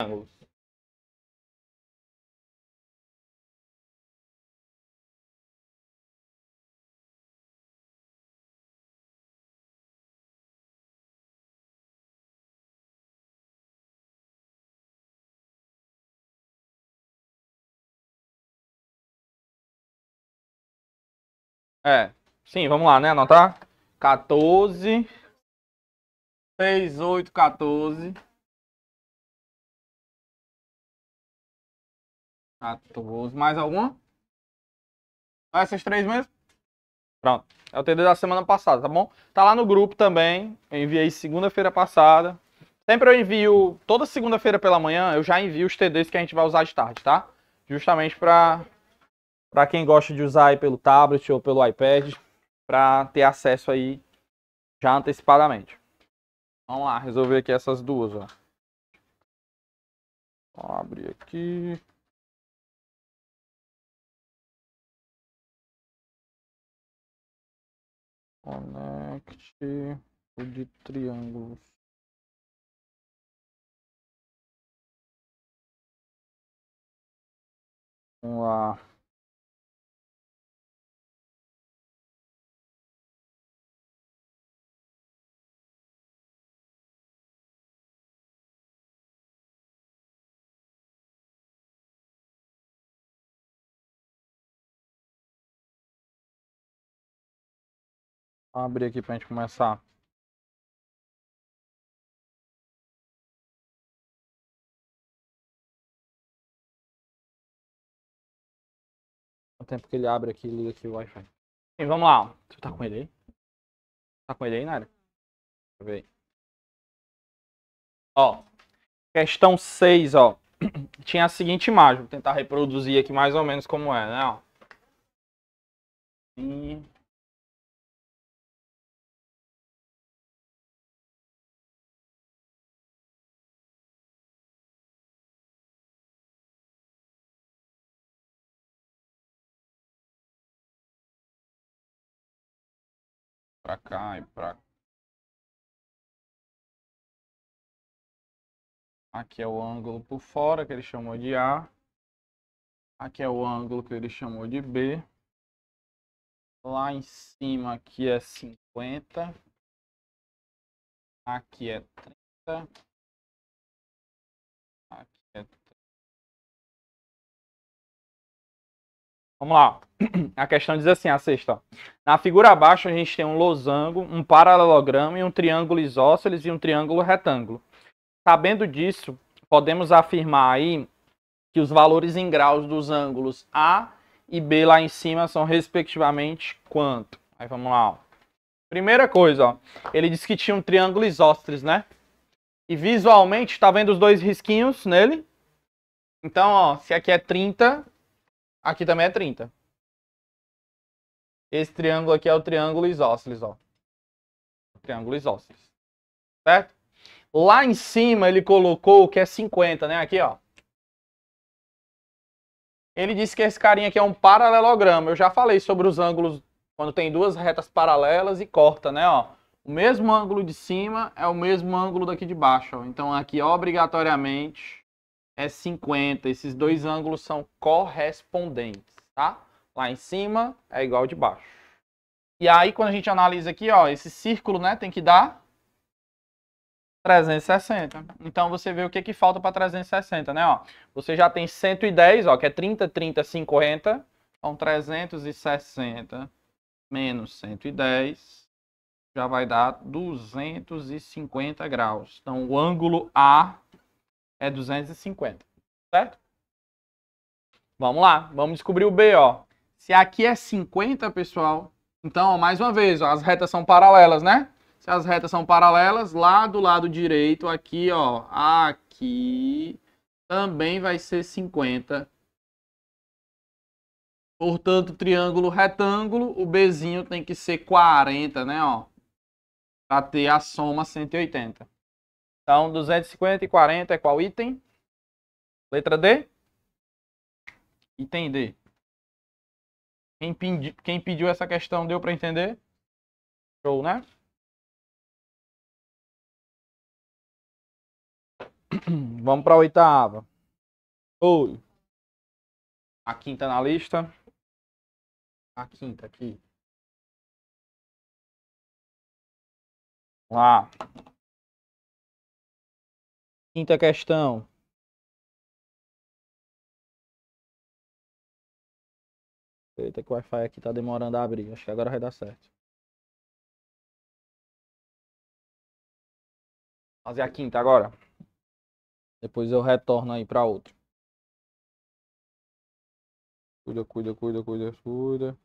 ângulo. É, sim, vamos lá, né? Anotar. 14, 6, 8, 14. 14. Mais alguma? Ah, essas três mesmo? Pronto. É o TD da semana passada, tá bom? Tá lá no grupo também. Eu enviei segunda-feira passada. Sempre eu envio, toda segunda-feira pela manhã, eu já envio os TDs que a gente vai usar de tarde, tá? Justamente pra, pra quem gosta de usar aí pelo tablet ou pelo iPad, pra ter acesso aí já antecipadamente. Vamos lá, resolver aqui essas duas, ó. Vou abrir aqui. Connect o de triângulos. Vamos lá. Vou abrir aqui para a gente começar. O tempo que ele abre aqui e liga aqui o Wi-Fi. Sim, vamos lá. Tu tá com ele aí? Tá com ele aí, Nara? Deixa eu ver aí. Ó. Questão 6, ó. Tinha a seguinte imagem. Vou tentar reproduzir aqui mais ou menos como é, né? Ó. E... pra cá e pra Aqui é o ângulo por fora, que ele chamou de A. Aqui é o ângulo que ele chamou de B. Lá em cima aqui é 50. Aqui é 30. Aqui é Vamos lá. A questão diz assim, a sexta. Na figura abaixo a gente tem um losango, um paralelogramo e um triângulo isósceles e um triângulo retângulo. Sabendo disso, podemos afirmar aí que os valores em graus dos ângulos A e B lá em cima são respectivamente quanto? Aí vamos lá. Ó. Primeira coisa, ó, ele disse que tinha um triângulo isósceles, né? E visualmente, está vendo os dois risquinhos nele? Então, ó, se aqui é 30, Aqui também é 30. Esse triângulo aqui é o triângulo isósceles, ó. Triângulo isósceles. Certo? Lá em cima ele colocou que é 50, né? Aqui, ó. Ele disse que esse carinha aqui é um paralelogramo. Eu já falei sobre os ângulos quando tem duas retas paralelas e corta, né, ó. O mesmo ângulo de cima é o mesmo ângulo daqui de baixo, ó. Então aqui, obrigatoriamente, é 50. Esses dois ângulos são correspondentes, tá? Lá em cima é igual de baixo. E aí, quando a gente analisa aqui, ó, esse círculo, né, tem que dar 360. Então, você vê o que, que falta para 360, né, ó. Você já tem 110, ó, que é 30, 30, 50. Então, 360 menos 110 já vai dar 250 graus. Então, o ângulo A é 250, certo? Vamos lá, vamos descobrir o B, ó. Se aqui é 50, pessoal, então, ó, mais uma vez, ó, as retas são paralelas, né? Se as retas são paralelas, lá do lado direito, aqui, ó, aqui, também vai ser 50. Portanto, triângulo retângulo, o Bzinho tem que ser 40, né, ó? Para ter a soma 180. Tá então, 250 é qual item? Letra D? Item D. Quem, pedi, quem pediu essa questão deu para entender? Show, né? Vamos para a oitava. oi A quinta na lista. A quinta aqui. Vamos lá. Quinta questão. Eita, que o Wi-Fi aqui tá demorando a abrir. Acho que agora vai dar certo. Fazer a quinta agora. Depois eu retorno aí pra outra. Cuida, cuida, cuida, cuida, cuida.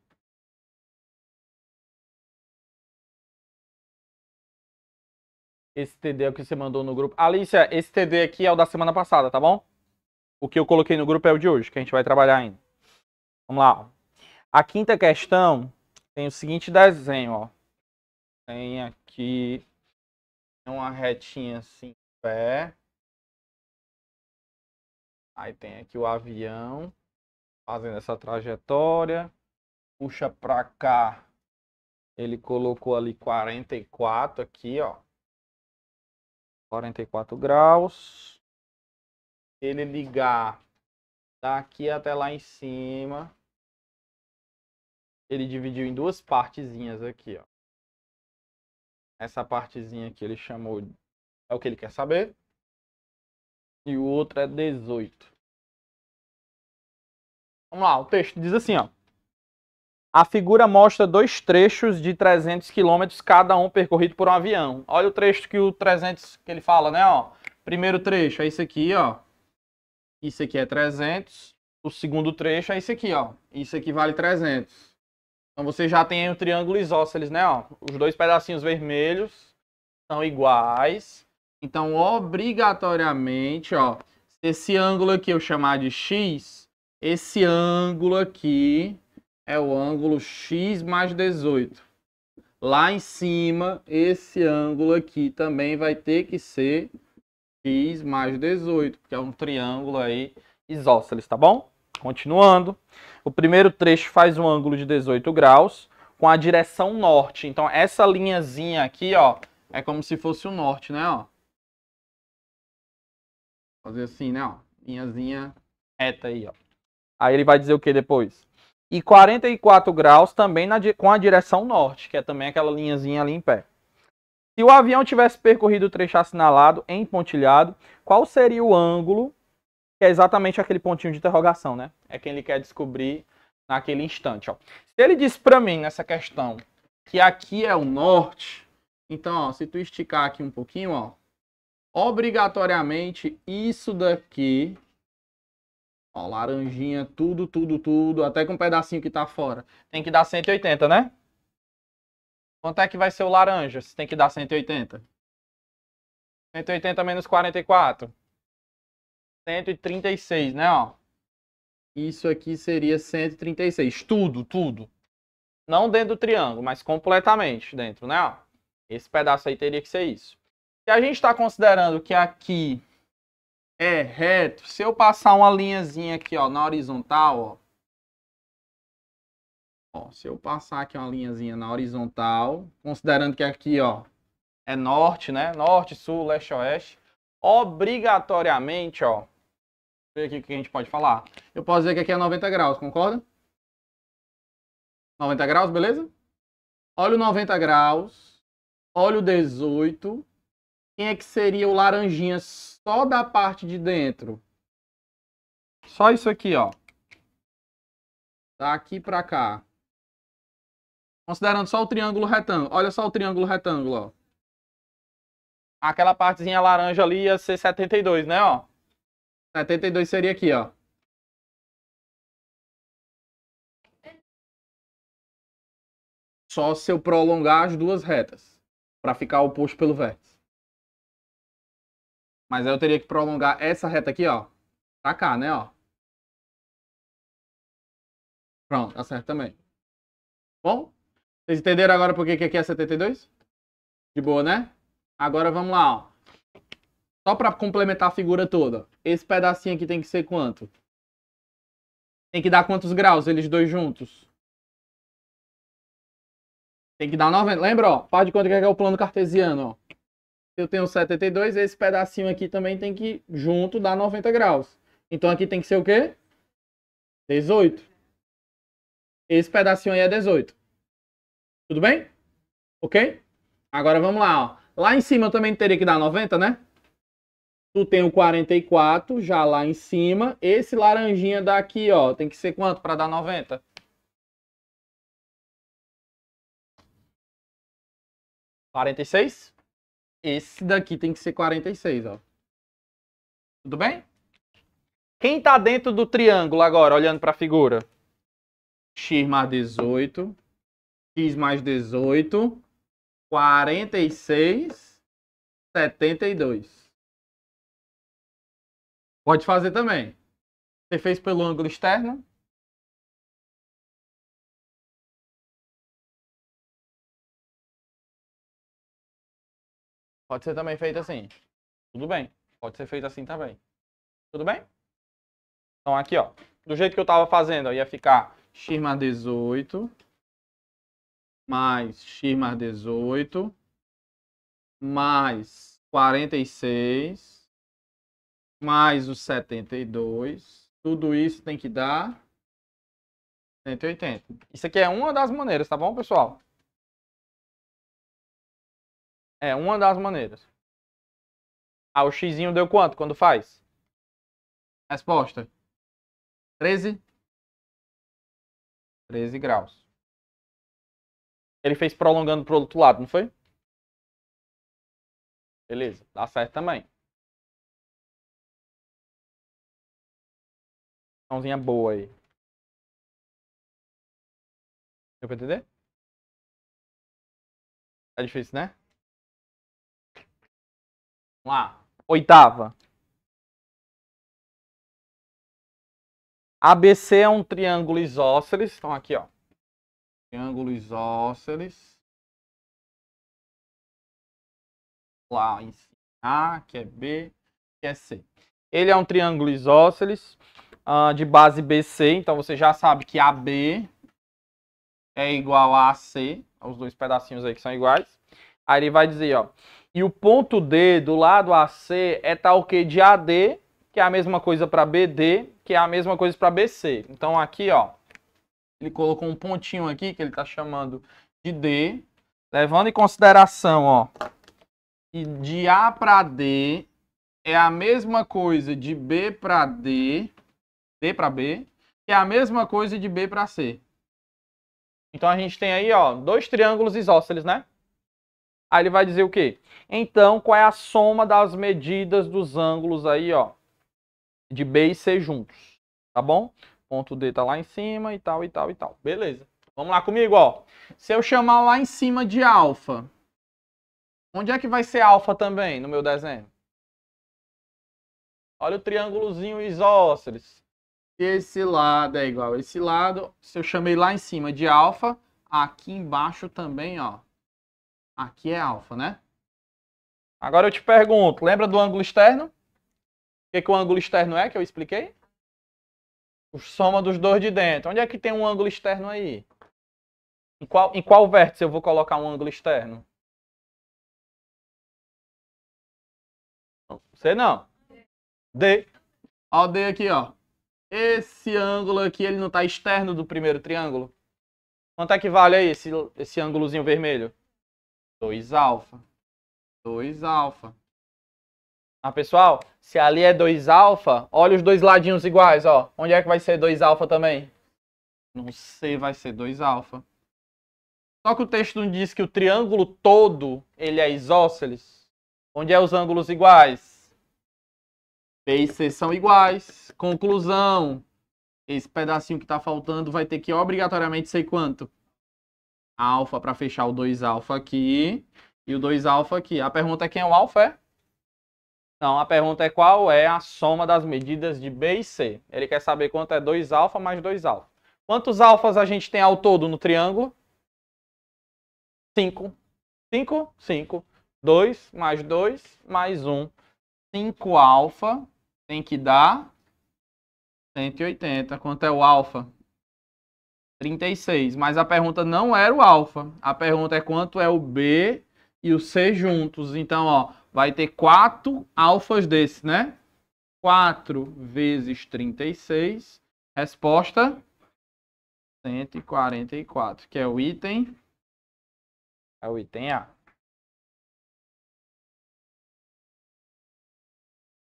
Esse TD é o que você mandou no grupo. Alicia, esse TD aqui é o da semana passada, tá bom? O que eu coloquei no grupo é o de hoje, que a gente vai trabalhar ainda. Vamos lá. A quinta questão tem o seguinte desenho, ó. Tem aqui uma retinha assim, pé. Aí tem aqui o avião fazendo essa trajetória. Puxa pra cá. Ele colocou ali 44 aqui, ó. 44 graus. Ele ligar daqui até lá em cima. Ele dividiu em duas partezinhas aqui, ó. Essa partezinha aqui ele chamou é o que ele quer saber. E o outro é 18. Vamos lá, o texto diz assim, ó. A figura mostra dois trechos de 300 quilômetros, cada um percorrido por um avião. Olha o trecho que o 300 que ele fala, né? Ó, primeiro trecho é isso aqui, ó. Isso aqui é 300. O segundo trecho é isso aqui, ó. Isso aqui vale 300. Então você já tem aí um triângulo isósceles, né? Ó, os dois pedacinhos vermelhos são iguais. Então, obrigatoriamente, ó, se esse ângulo aqui eu chamar de x, esse ângulo aqui é o ângulo x mais 18. Lá em cima, esse ângulo aqui também vai ter que ser x mais 18, porque é um triângulo aí isósceles, tá bom? Continuando, o primeiro trecho faz um ângulo de 18 graus com a direção norte. Então essa linhazinha aqui, ó, é como se fosse o norte, né, ó? Fazer assim, né, ó? Linhazinha reta aí, ó. Aí ele vai dizer o que depois? e 44 graus também na, com a direção norte, que é também aquela linhazinha ali em pé. Se o avião tivesse percorrido o trecho assinalado em pontilhado, qual seria o ângulo? Que é exatamente aquele pontinho de interrogação, né? É quem ele quer descobrir naquele instante. Ó. Se ele disse para mim nessa questão que aqui é o norte, então ó, se tu esticar aqui um pouquinho, ó, obrigatoriamente isso daqui Ó, laranjinha, tudo, tudo, tudo, até com um pedacinho que tá fora. Tem que dar 180, né? Quanto é que vai ser o laranja se tem que dar 180? 180 menos 44. 136, né, ó. Isso aqui seria 136. Tudo, tudo. Não dentro do triângulo, mas completamente dentro, né, ó. Esse pedaço aí teria que ser isso. Se a gente está considerando que aqui é reto. Se eu passar uma linhazinha aqui, ó, na horizontal, ó. ó se eu passar aqui uma linhazinha na horizontal, considerando que aqui, ó, é norte, né? Norte, sul, leste, oeste. Obrigatoriamente, ó. Ver aqui o que a gente pode falar. Eu posso dizer que aqui é 90 graus, concorda? 90 graus, beleza? Olha o 90 graus. Olha o 18 quem é que seria o laranjinha só da parte de dentro? Só isso aqui, ó. Daqui tá pra cá. Considerando só o triângulo retângulo. Olha só o triângulo retângulo, ó. Aquela partezinha laranja ali ia ser 72, né, ó? 72 seria aqui, ó. Só se eu prolongar as duas retas. Pra ficar oposto pelo vértice. Mas aí eu teria que prolongar essa reta aqui, ó. Pra cá, né, ó. Pronto, tá certo também. Bom? Vocês entenderam agora por que aqui é 72? De boa, né? Agora vamos lá, ó. Só pra complementar a figura toda. Esse pedacinho aqui tem que ser quanto? Tem que dar quantos graus eles dois juntos? Tem que dar 90. Lembra, ó? Par de quanto é que é o plano cartesiano, ó eu tenho 72, esse pedacinho aqui também tem que, junto, dar 90 graus. Então aqui tem que ser o quê? 18. Esse pedacinho aí é 18. Tudo bem? Ok? Agora vamos lá, ó. Lá em cima eu também teria que dar 90, né? Tu tem o 44 já lá em cima. Esse laranjinha daqui, ó, tem que ser quanto para dar 90? Quarenta e seis? Esse daqui tem que ser 46, ó. Tudo bem? Quem tá dentro do triângulo agora, olhando para a figura? X mais 18, X mais 18, 46, 72. Pode fazer também. Você fez pelo ângulo externo, Pode ser também feito assim. Tudo bem. Pode ser feito assim também. Tudo bem? Então aqui, ó. Do jeito que eu estava fazendo, ó, ia ficar x mais 18 mais x mais 18 mais 46 mais os 72. Tudo isso tem que dar 180. Isso aqui é uma das maneiras, tá bom, pessoal? É uma das maneiras. Ah, o x deu quanto quando faz? Resposta: 13. 13 graus. Ele fez prolongando para o outro lado, não foi? Beleza, dá certo também. Mãozinha boa aí. Deu pra entender? Tá difícil, né? Vamos lá. Oitava. ABC é um triângulo isósceles. Então, aqui, ó. Triângulo isósceles. Lá em cima. A, que é B, que é C. Ele é um triângulo isósceles uh, de base BC. Então, você já sabe que AB é igual a AC. Os dois pedacinhos aí que são iguais. Aí ele vai dizer, ó e o ponto D do lado AC é tal tá que de AD, que é a mesma coisa para BD, que é a mesma coisa para BC. Então aqui, ó, ele colocou um pontinho aqui que ele está chamando de D, levando em consideração, ó, que de A para D é a mesma coisa de B para D, D para B, que é a mesma coisa de B para C. Então a gente tem aí, ó, dois triângulos isósceles, né? Aí ele vai dizer o quê? Então, qual é a soma das medidas dos ângulos aí, ó, de B e C juntos, tá bom? Ponto D tá lá em cima e tal, e tal, e tal. Beleza. Vamos lá comigo, ó. Se eu chamar lá em cima de alfa, onde é que vai ser alfa também no meu desenho? Olha o triângulozinho isósceles. Esse lado é igual a esse lado. Se eu chamei lá em cima de alfa, aqui embaixo também, ó, Aqui é alfa, né? Agora eu te pergunto, lembra do ângulo externo? O que, que o ângulo externo é que eu expliquei? O soma dos dois de dentro. Onde é que tem um ângulo externo aí? Em qual, em qual vértice eu vou colocar um ângulo externo? Você não. D. Ó o D aqui, ó. Esse ângulo aqui, ele não está externo do primeiro triângulo? Quanto é que vale aí esse, esse ângulozinho vermelho? 2 alfa. 2 alfa. Ah, pessoal, se ali é 2 alfa, olha os dois ladinhos iguais, ó. Onde é que vai ser 2 alfa também? Não sei, vai ser 2 alfa. Só que o texto não diz que o triângulo todo, ele é isósceles. Onde é os ângulos iguais? B e C são iguais. Conclusão. Esse pedacinho que está faltando vai ter que obrigatoriamente ser quanto? alfa para fechar o 2 alfa aqui e o 2 alfa aqui. A pergunta é quem é o alfa, é? Não, a pergunta é qual é a soma das medidas de B e C. Ele quer saber quanto é 2 alfa mais 2 alfa. Quantos alfas a gente tem ao todo no triângulo? 5. 5, 5. 2 mais 2 mais 1. 5 alfa tem que dar 180. Quanto é o alfa? 36. Mas a pergunta não era o alfa. A pergunta é quanto é o B e o C juntos. Então, ó, vai ter quatro alfas desses, né? 4 vezes 36. Resposta 144, que é o item é o item A.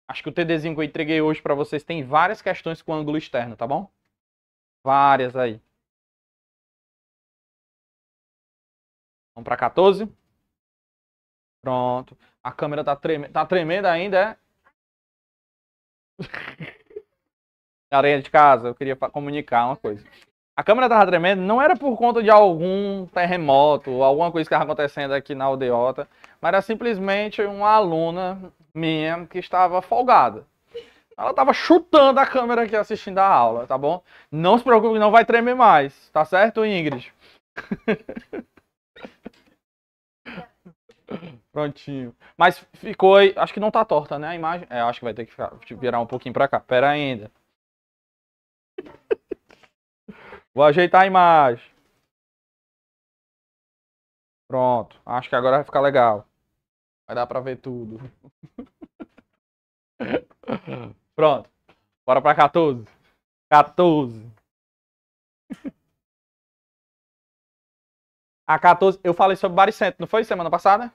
Acho que o TDzinho que eu entreguei hoje para vocês tem várias questões com ângulo externo, tá bom? Várias aí. Vamos para 14. Pronto. A câmera tá, tá tremendo tá ainda, é? Areia é de casa, eu queria comunicar uma coisa. A câmera tava tremendo, não era por conta de algum terremoto, alguma coisa que estava acontecendo aqui na aldeota, mas era simplesmente uma aluna minha que estava folgada. Ela estava chutando a câmera aqui assistindo a aula, tá bom? Não se preocupe, não vai tremer mais, tá certo, Ingrid? Prontinho. Mas ficou aí. Acho que não tá torta, né? A imagem. É, acho que vai ter que ficar, tipo, virar um pouquinho pra cá. Pera ainda. Vou ajeitar a imagem. Pronto. Acho que agora vai ficar legal. Vai dar pra ver tudo. Pronto. Bora pra 14. 14. A 14, eu falei sobre Baricentro, não foi semana passada?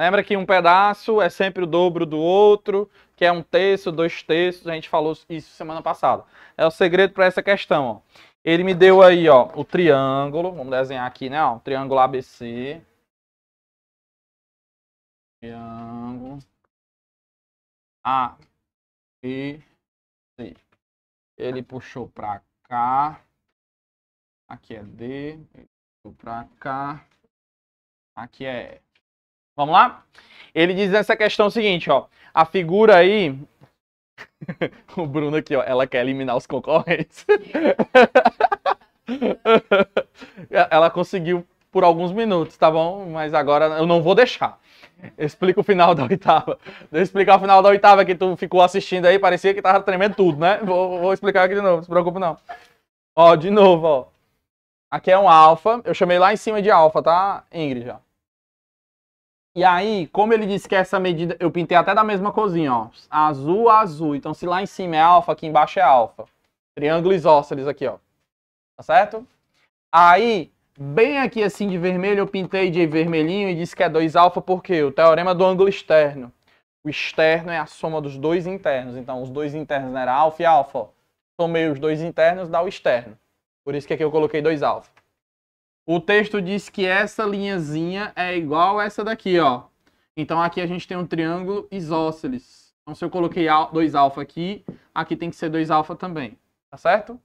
Lembra que um pedaço é sempre o dobro do outro, que é um terço, dois terços, a gente falou isso semana passada. É o segredo para essa questão, ó. Ele me deu aí, ó, o triângulo, vamos desenhar aqui, né, ó, triângulo ABC. Triângulo A C. Ele puxou para cá. Aqui é D, ele puxou para cá. Aqui é E. Vamos lá? Ele diz nessa questão o seguinte, ó. A figura aí. o Bruno aqui, ó. Ela quer eliminar os concorrentes. ela conseguiu por alguns minutos, tá bom? Mas agora eu não vou deixar. Explica o final da oitava. Deixa eu explicar o final da oitava que tu ficou assistindo aí, parecia que tava tremendo tudo, né? Vou, vou explicar aqui de novo, não se preocupe não. Ó, de novo, ó. Aqui é um alfa. Eu chamei lá em cima de alfa, tá, Ingrid? Ó. E aí, como ele disse que essa medida, eu pintei até da mesma cozinha, ó. Azul, azul. Então, se lá em cima é alfa, aqui embaixo é alfa. Triângulo isósceles aqui, ó. Tá certo? Aí, bem aqui assim de vermelho, eu pintei de vermelhinho e disse que é 2 alfa porque o teorema do ângulo externo. O externo é a soma dos dois internos. Então, os dois internos né, era alfa e alfa. Ó. Somei os dois internos, dá o externo. Por isso que aqui eu coloquei 2 alfa. O texto diz que essa linhazinha é igual a essa daqui, ó. Então aqui a gente tem um triângulo isósceles. Então se eu coloquei 2 alfa aqui, aqui tem que ser 2 alfa também, tá certo?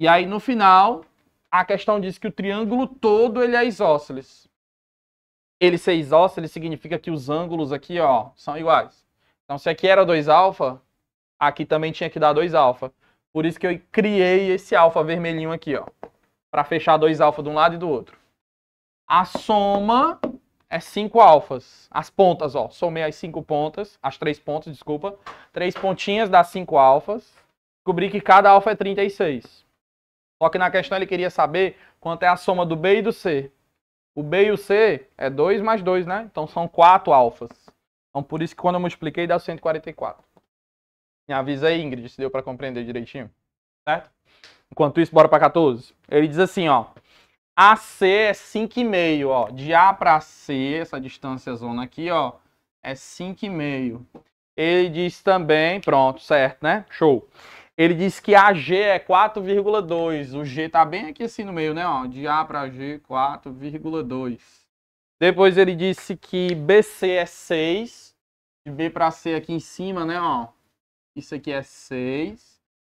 E aí no final, a questão diz que o triângulo todo ele é isósceles. Ele ser isósceles significa que os ângulos aqui, ó, são iguais. Então se aqui era 2 alfa, aqui também tinha que dar 2 alfa. Por isso que eu criei esse alfa vermelhinho aqui, ó para fechar dois alfa de um lado e do outro. A soma é 5 alfas. As pontas, ó. Somei as cinco pontas, as três pontas, desculpa. Três pontinhas das cinco alfas. Descobri que cada alfa é 36. Só que na questão ele queria saber quanto é a soma do B e do C. O B e o C é 2 mais 2, né? Então são 4 alfas. Então por isso que quando eu multipliquei dá 144. Me avisa aí, Ingrid, se deu para compreender direitinho. Certo? Enquanto isso, bora para 14. Ele diz assim, ó. AC é 5,5, ó. De A para C, essa distância zona aqui, ó, é 5,5. Ele diz também, pronto, certo, né? Show. Ele diz que AG é 4,2. O G tá bem aqui assim no meio, né? Ó, de A para G, 4,2. Depois ele disse que BC é 6. De B para C aqui em cima, né? Ó, isso aqui é 6.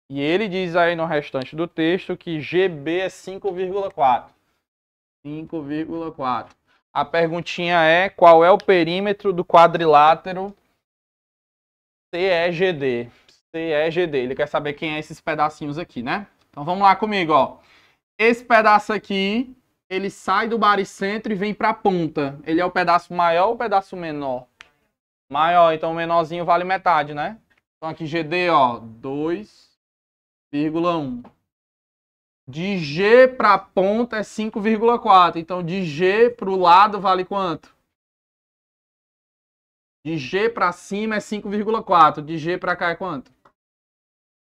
E ele diz aí no restante do texto que GB é 5,4. 5,4. A perguntinha é qual é o perímetro do quadrilátero CEGD. CEGD. Ele quer saber quem é esses pedacinhos aqui, né? Então vamos lá comigo, ó. Esse pedaço aqui, ele sai do baricentro e vem para a ponta. Ele é o pedaço maior ou o pedaço menor? Maior, então o menorzinho vale metade, né? Então aqui GD, ó, 2 5,1. De G para a ponta é 5,4. Então, de G para o lado vale quanto? De G para cima é 5,4. De G para cá é quanto?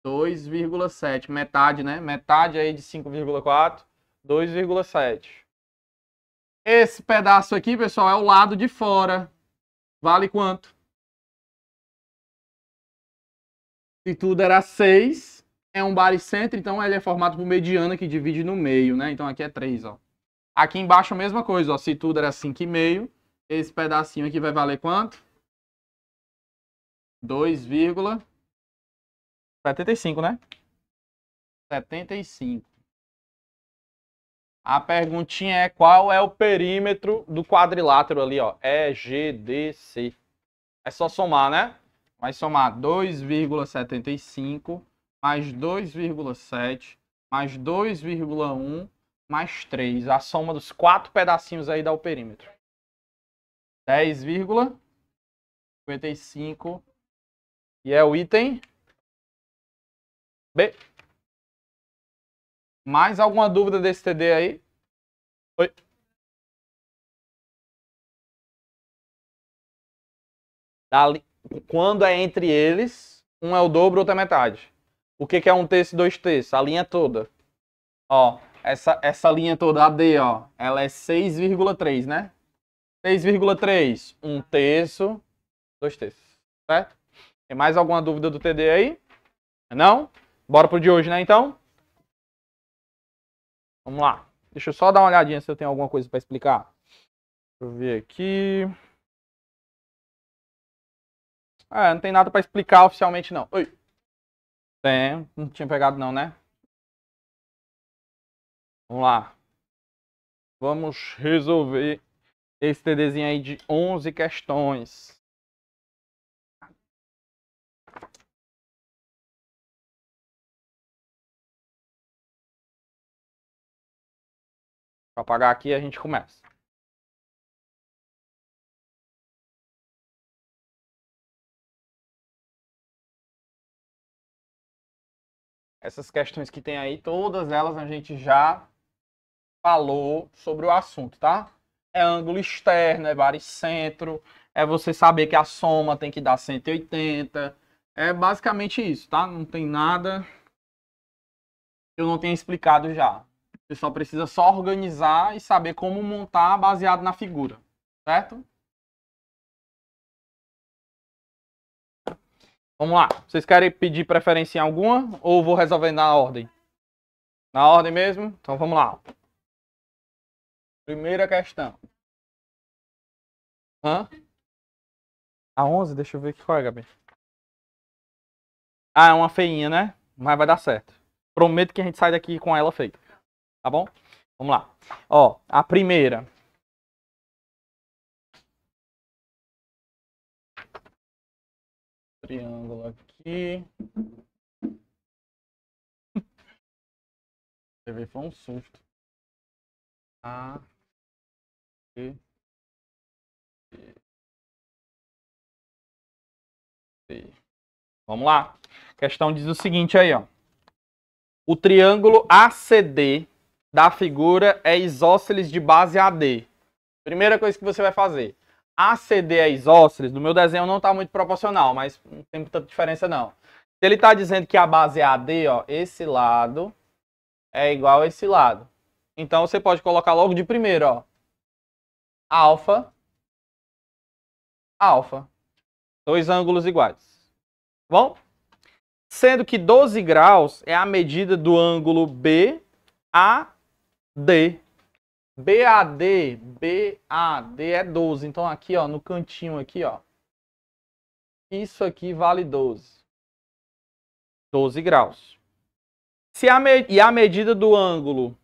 2,7. Metade, né? Metade aí de 5,4. 2,7. Esse pedaço aqui, pessoal, é o lado de fora. Vale quanto? Se tudo era 6, é um baricentro, então ele é formado por mediana que divide no meio, né? Então aqui é 3, ó. Aqui embaixo a mesma coisa, ó. Se tudo era 5,5, esse pedacinho aqui vai valer quanto? 2,75, né? 75. A perguntinha é qual é o perímetro do quadrilátero ali, ó. É GDC. É só somar, né? Vai somar 2,75 mais 2,7, mais 2,1, mais 3. A soma dos quatro pedacinhos aí dá o perímetro. 10,55. E é o item B. Mais alguma dúvida desse TD aí? Oi. Dali... Quando é entre eles, um é o dobro, outro é metade. O que, que é um terço e dois terços? A linha toda. Ó, essa, essa linha toda, a D, ó, ela é 6,3, né? 6,3, um terço, dois terços, certo? Tem mais alguma dúvida do TD aí? Não? Bora pro de hoje, né, então? Vamos lá. Deixa eu só dar uma olhadinha se eu tenho alguma coisa para explicar. Deixa eu ver aqui. Ah, não tem nada para explicar oficialmente, não. Oi. Tem, não tinha pegado não, né? Vamos lá. Vamos resolver esse TDzinho aí de 11 questões. Para pagar aqui a gente começa. essas questões que tem aí, todas elas a gente já falou sobre o assunto, tá? É ângulo externo, é baricentro, é você saber que a soma tem que dar 180. É basicamente isso, tá? Não tem nada que eu não tenha explicado já. Você só precisa só organizar e saber como montar baseado na figura, certo? Vamos lá. Vocês querem pedir preferência em alguma ou vou resolver na ordem? Na ordem mesmo? Então vamos lá. Primeira questão. Hã? A 11? Deixa eu ver qual é, Gabi. Ah, é uma feinha, né? Mas vai dar certo. Prometo que a gente sai daqui com ela feita. Tá bom? Vamos lá. Ó, a primeira. triângulo aqui. Teve foi um susto. A. E. e. Vamos lá. A questão diz o seguinte aí, ó. O triângulo ACD da figura é isósceles de base AD. Primeira coisa que você vai fazer, aceder às isósceles, no meu desenho não está muito proporcional, mas não tem tanta diferença não. Se ele está dizendo que a base é AD, ó, esse lado é igual a esse lado. Então você pode colocar logo de primeiro, ó. Alfa, alfa. Dois ângulos iguais. Bom, sendo que 12 graus é a medida do ângulo B A D BAD, BAD é 12. Então aqui, ó, no cantinho aqui, ó. Isso aqui vale 12. 12 graus. Se a me... E a medida do ângulo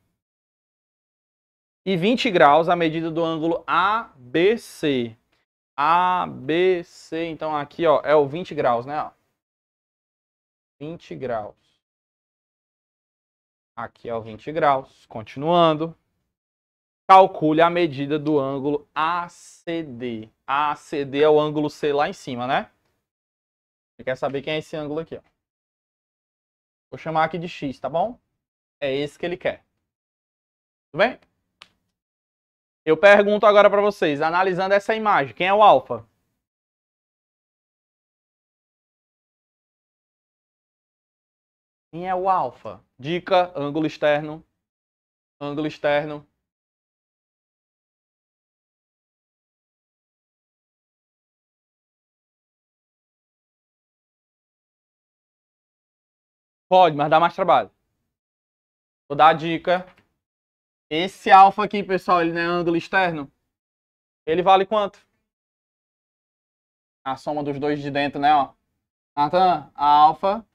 e 20 graus, a medida do ângulo ABC. ABC, então aqui, ó, é o 20 graus, né, ó. 20 graus. Aqui é o 20 graus, continuando calcule a medida do ângulo ACD. ACD é o ângulo C lá em cima, né? Você quer saber quem é esse ângulo aqui, ó. Vou chamar aqui de X, tá bom? É esse que ele quer. Tudo bem? Eu pergunto agora para vocês, analisando essa imagem, quem é o alfa? Quem é o alfa? Dica, ângulo externo, ângulo externo, Pode, mas dá mais trabalho. Vou dar a dica. Esse alfa aqui, pessoal, ele não é ângulo externo. Ele vale quanto? A soma dos dois de dentro, né? Ó. Natan, a alfa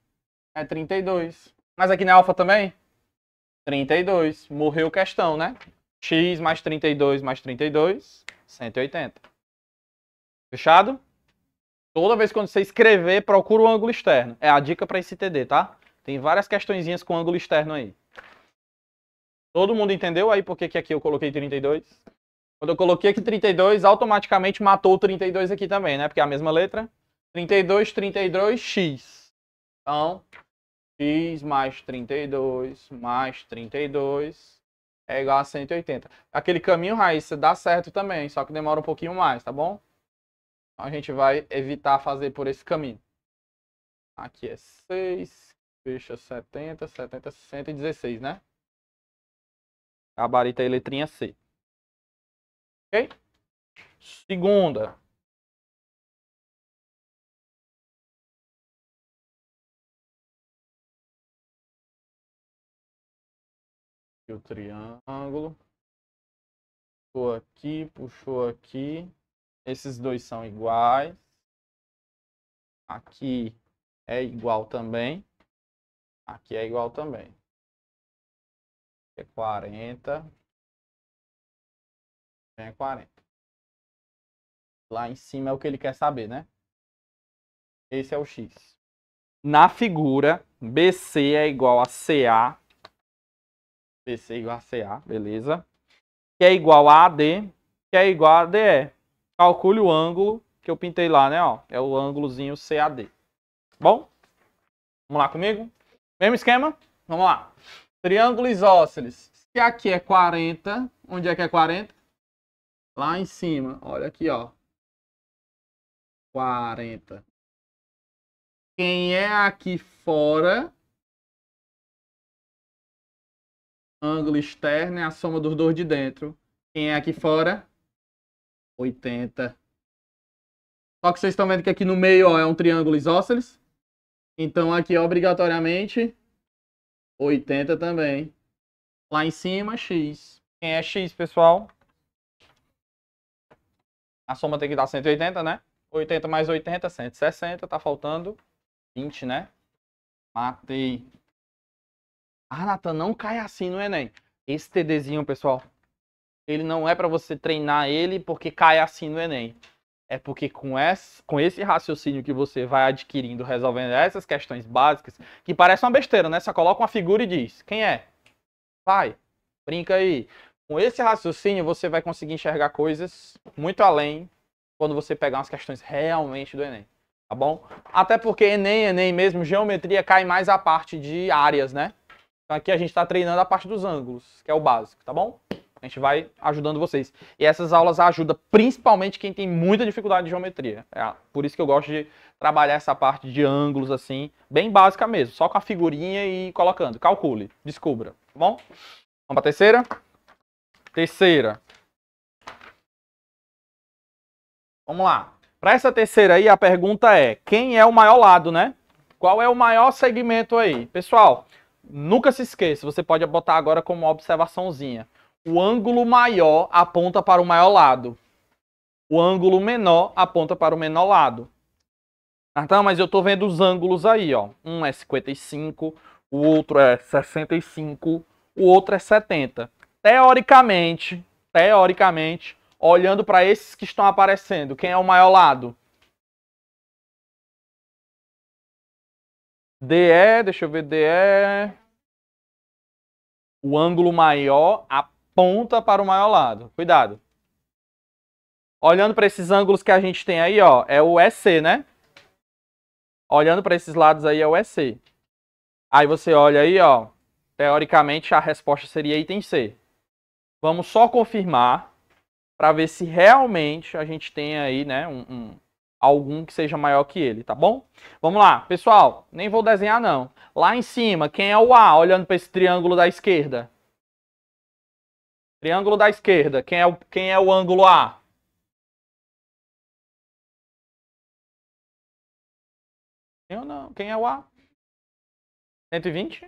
é 32. Mas aqui não é alfa também? 32. Morreu questão, né? x mais 32 mais 32, 180. Fechado? Toda vez que você escrever, procura o ângulo externo. É a dica para esse TD, tá? Tem várias questõezinhas com ângulo externo aí. Todo mundo entendeu aí por que, que aqui eu coloquei 32? Quando eu coloquei aqui 32, automaticamente matou o 32 aqui também, né? Porque é a mesma letra. 32, 32, x. Então, x mais 32, mais 32, é igual a 180. Aquele caminho, Raíssa, dá certo também, só que demora um pouquinho mais, tá bom? Então, a gente vai evitar fazer por esse caminho. Aqui é 6, Fecha 70, 70, 116, né? Gabarito aí, letrinha C. Ok? Segunda. Aqui o triângulo. Puxou aqui, puxou aqui. Esses dois são iguais. Aqui é igual também. Aqui é igual também. É 40. É 40. Lá em cima é o que ele quer saber, né? Esse é o X. Na figura, BC é igual a CA. BC é igual a CA, beleza? Que é igual a AD, que é igual a DE. Calcule o ângulo que eu pintei lá, né? Ó, é o ângulozinho CAD. Bom? Vamos lá comigo? Mesmo esquema? Vamos lá. Triângulo isósceles. Se aqui é 40, onde é que é 40? Lá em cima. Olha aqui, ó. 40. Quem é aqui fora? Ângulo externo é a soma dos dois de dentro. Quem é aqui fora? 80. Só que vocês estão vendo que aqui no meio ó, é um triângulo isósceles. Então aqui obrigatoriamente 80 também. Lá em cima, x. Quem é x, pessoal? A soma tem que dar 180, né? 80 mais 80, 160. Tá faltando 20, né? Matei. Ah, Nathan, não cai assim no é, Enem. Esse TDzinho, pessoal, ele não é para você treinar ele porque cai assim no Enem. É porque com, com esse raciocínio que você vai adquirindo, resolvendo essas questões básicas, que parece uma besteira, né? Só coloca uma figura e diz: quem é? Vai, brinca aí. Com esse raciocínio, você vai conseguir enxergar coisas muito além quando você pegar umas questões realmente do Enem. Tá bom? Até porque Enem, Enem mesmo, geometria cai mais a parte de áreas, né? Então aqui a gente está treinando a parte dos ângulos, que é o básico, tá bom? A gente vai ajudando vocês. E essas aulas ajudam principalmente quem tem muita dificuldade de geometria. É por isso que eu gosto de trabalhar essa parte de ângulos assim, bem básica mesmo, só com a figurinha e colocando. Calcule, descubra, tá bom? Vamos para a terceira? Terceira. Vamos lá. Para essa terceira aí, a pergunta é: quem é o maior lado, né? Qual é o maior segmento aí? Pessoal, nunca se esqueça, você pode botar agora como observaçãozinha. O ângulo maior aponta para o maior lado. O ângulo menor aponta para o menor lado. tá, mas eu estou vendo os ângulos aí, ó. Um é 55, o outro é 65, o outro é 70. Teoricamente, teoricamente, olhando para esses que estão aparecendo, quem é o maior lado? DE, deixa eu ver, DE. O ângulo maior aponta ponta para o maior lado. Cuidado. Olhando para esses ângulos que a gente tem aí, ó, é o EC, né? Olhando para esses lados aí é o EC. Aí você olha aí, ó, teoricamente a resposta seria item C. Vamos só confirmar para ver se realmente a gente tem aí, né, um, um, algum que seja maior que ele, tá bom? Vamos lá, pessoal, nem vou desenhar não. Lá em cima, quem é o A olhando para esse triângulo da esquerda? Triângulo da esquerda. Quem é o, quem é o ângulo A? Eu não. Quem é o A? 120? Você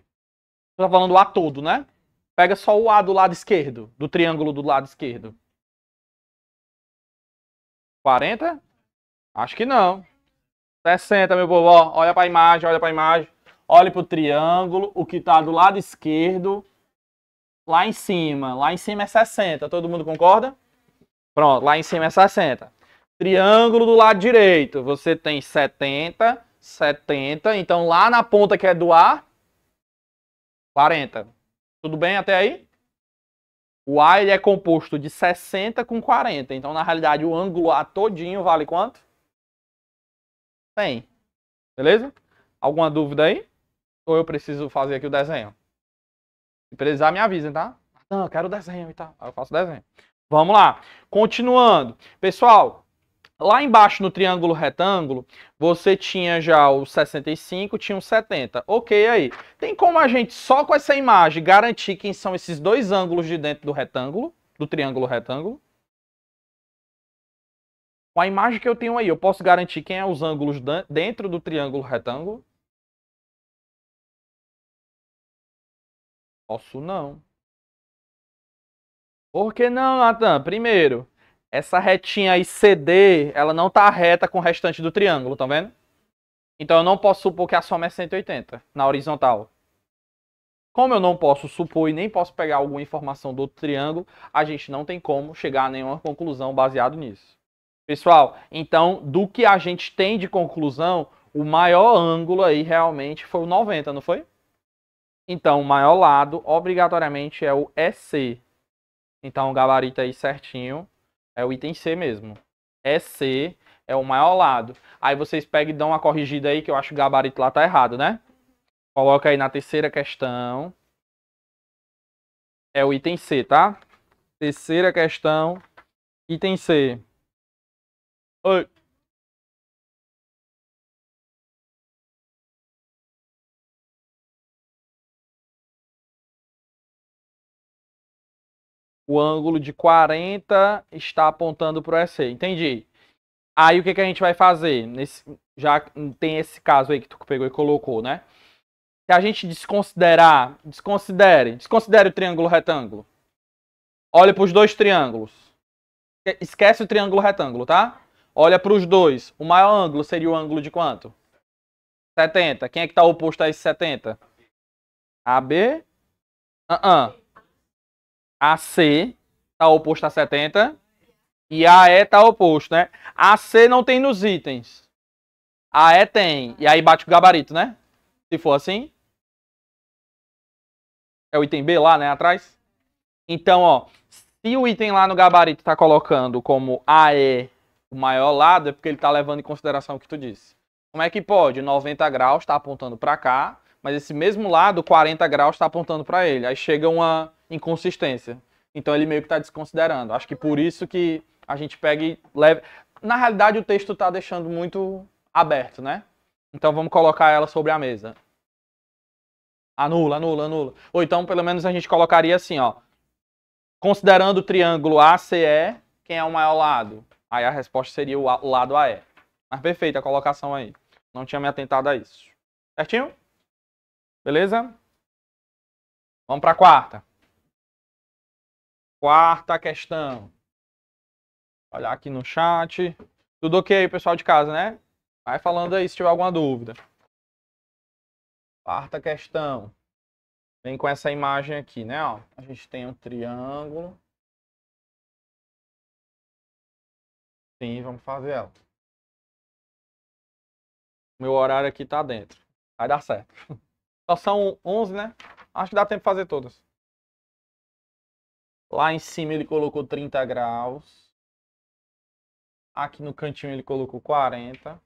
está falando o A todo, né? Pega só o A do lado esquerdo, do triângulo do lado esquerdo. 40? Acho que não. 60, meu povo. Olha para a imagem, olha para a imagem. Olhe pro triângulo, o que está do lado esquerdo lá em cima. Lá em cima é 60. Todo mundo concorda? Pronto, lá em cima é 60. Triângulo do lado direito, você tem 70, 70. Então lá na ponta que é do A, 40. Tudo bem até aí? O A ele é composto de 60 com 40. Então, na realidade, o ângulo A todinho vale quanto? 100. Beleza? Alguma dúvida aí? Ou eu preciso fazer aqui o desenho? Precisar me avisa, tá? Não, eu quero desenho e tal. eu faço desenho. Vamos lá. Continuando. Pessoal, lá embaixo no triângulo retângulo, você tinha já o 65, tinha o 70. Ok, aí. Tem como a gente, só com essa imagem, garantir quem são esses dois ângulos de dentro do retângulo, do triângulo retângulo? Com a imagem que eu tenho aí, eu posso garantir quem é os ângulos dentro do triângulo retângulo? Posso não. Por que não, Natan? Primeiro, essa retinha aí CD, ela não tá reta com o restante do triângulo, tá vendo? Então eu não posso supor que a soma é 180 na horizontal. Como eu não posso supor e nem posso pegar alguma informação do triângulo, a gente não tem como chegar a nenhuma conclusão baseado nisso. Pessoal, então do que a gente tem de conclusão, o maior ângulo aí realmente foi o 90, não foi? Então, o maior lado, obrigatoriamente, é o EC. Então, o gabarito aí certinho é o item C mesmo. EC é o maior lado. Aí vocês pegam e dão uma corrigida aí, que eu acho que o gabarito lá tá errado, né? Coloca aí na terceira questão. É o item C, tá? Terceira questão, item C. Oi. o ângulo de 40 está apontando para o EC. Entendi. Aí o que, que a gente vai fazer? Nesse, já tem esse caso aí que tu pegou e colocou, né? Se a gente desconsiderar, desconsidere, desconsidere o triângulo retângulo. Olha para os dois triângulos. Esquece o triângulo retângulo, tá? Olha para os dois. O maior ângulo seria o ângulo de quanto? 70. Quem é que está oposto a esse 70? AB? Ah, uh, -uh. AC está oposto a 70 e AE está oposto, né? AC não tem nos itens. AE tem. E aí bate o gabarito, né? Se for assim. É o item B lá, né? Atrás. Então, ó. Se o item lá no gabarito está colocando como AE o maior lado, é porque ele está levando em consideração o que tu disse. Como é que pode? 90 graus está apontando para cá mas esse mesmo lado, 40 graus, está apontando para ele. Aí chega uma inconsistência. Então ele meio que está desconsiderando. Acho que por isso que a gente pega e leva. Na realidade, o texto está deixando muito aberto, né? Então vamos colocar ela sobre a mesa. Anula, anula, anula. Ou então, pelo menos, a gente colocaria assim, ó. Considerando o triângulo ACE, quem é o maior lado? Aí a resposta seria o, o lado AE. Mas perfeita a colocação aí. Não tinha me atentado a isso. Certinho? Beleza? Vamos para a quarta. Quarta questão. Olhar aqui no chat. Tudo ok, pessoal de casa, né? Vai falando aí se tiver alguma dúvida. Quarta questão. Vem com essa imagem aqui, né? Ó, a gente tem um triângulo. Sim, vamos fazer ela. Meu horário aqui tá dentro. Vai dar certo. Só são 11, né? Acho que dá tempo de fazer todas. Lá em cima ele colocou 30 graus. Aqui no cantinho ele colocou 40.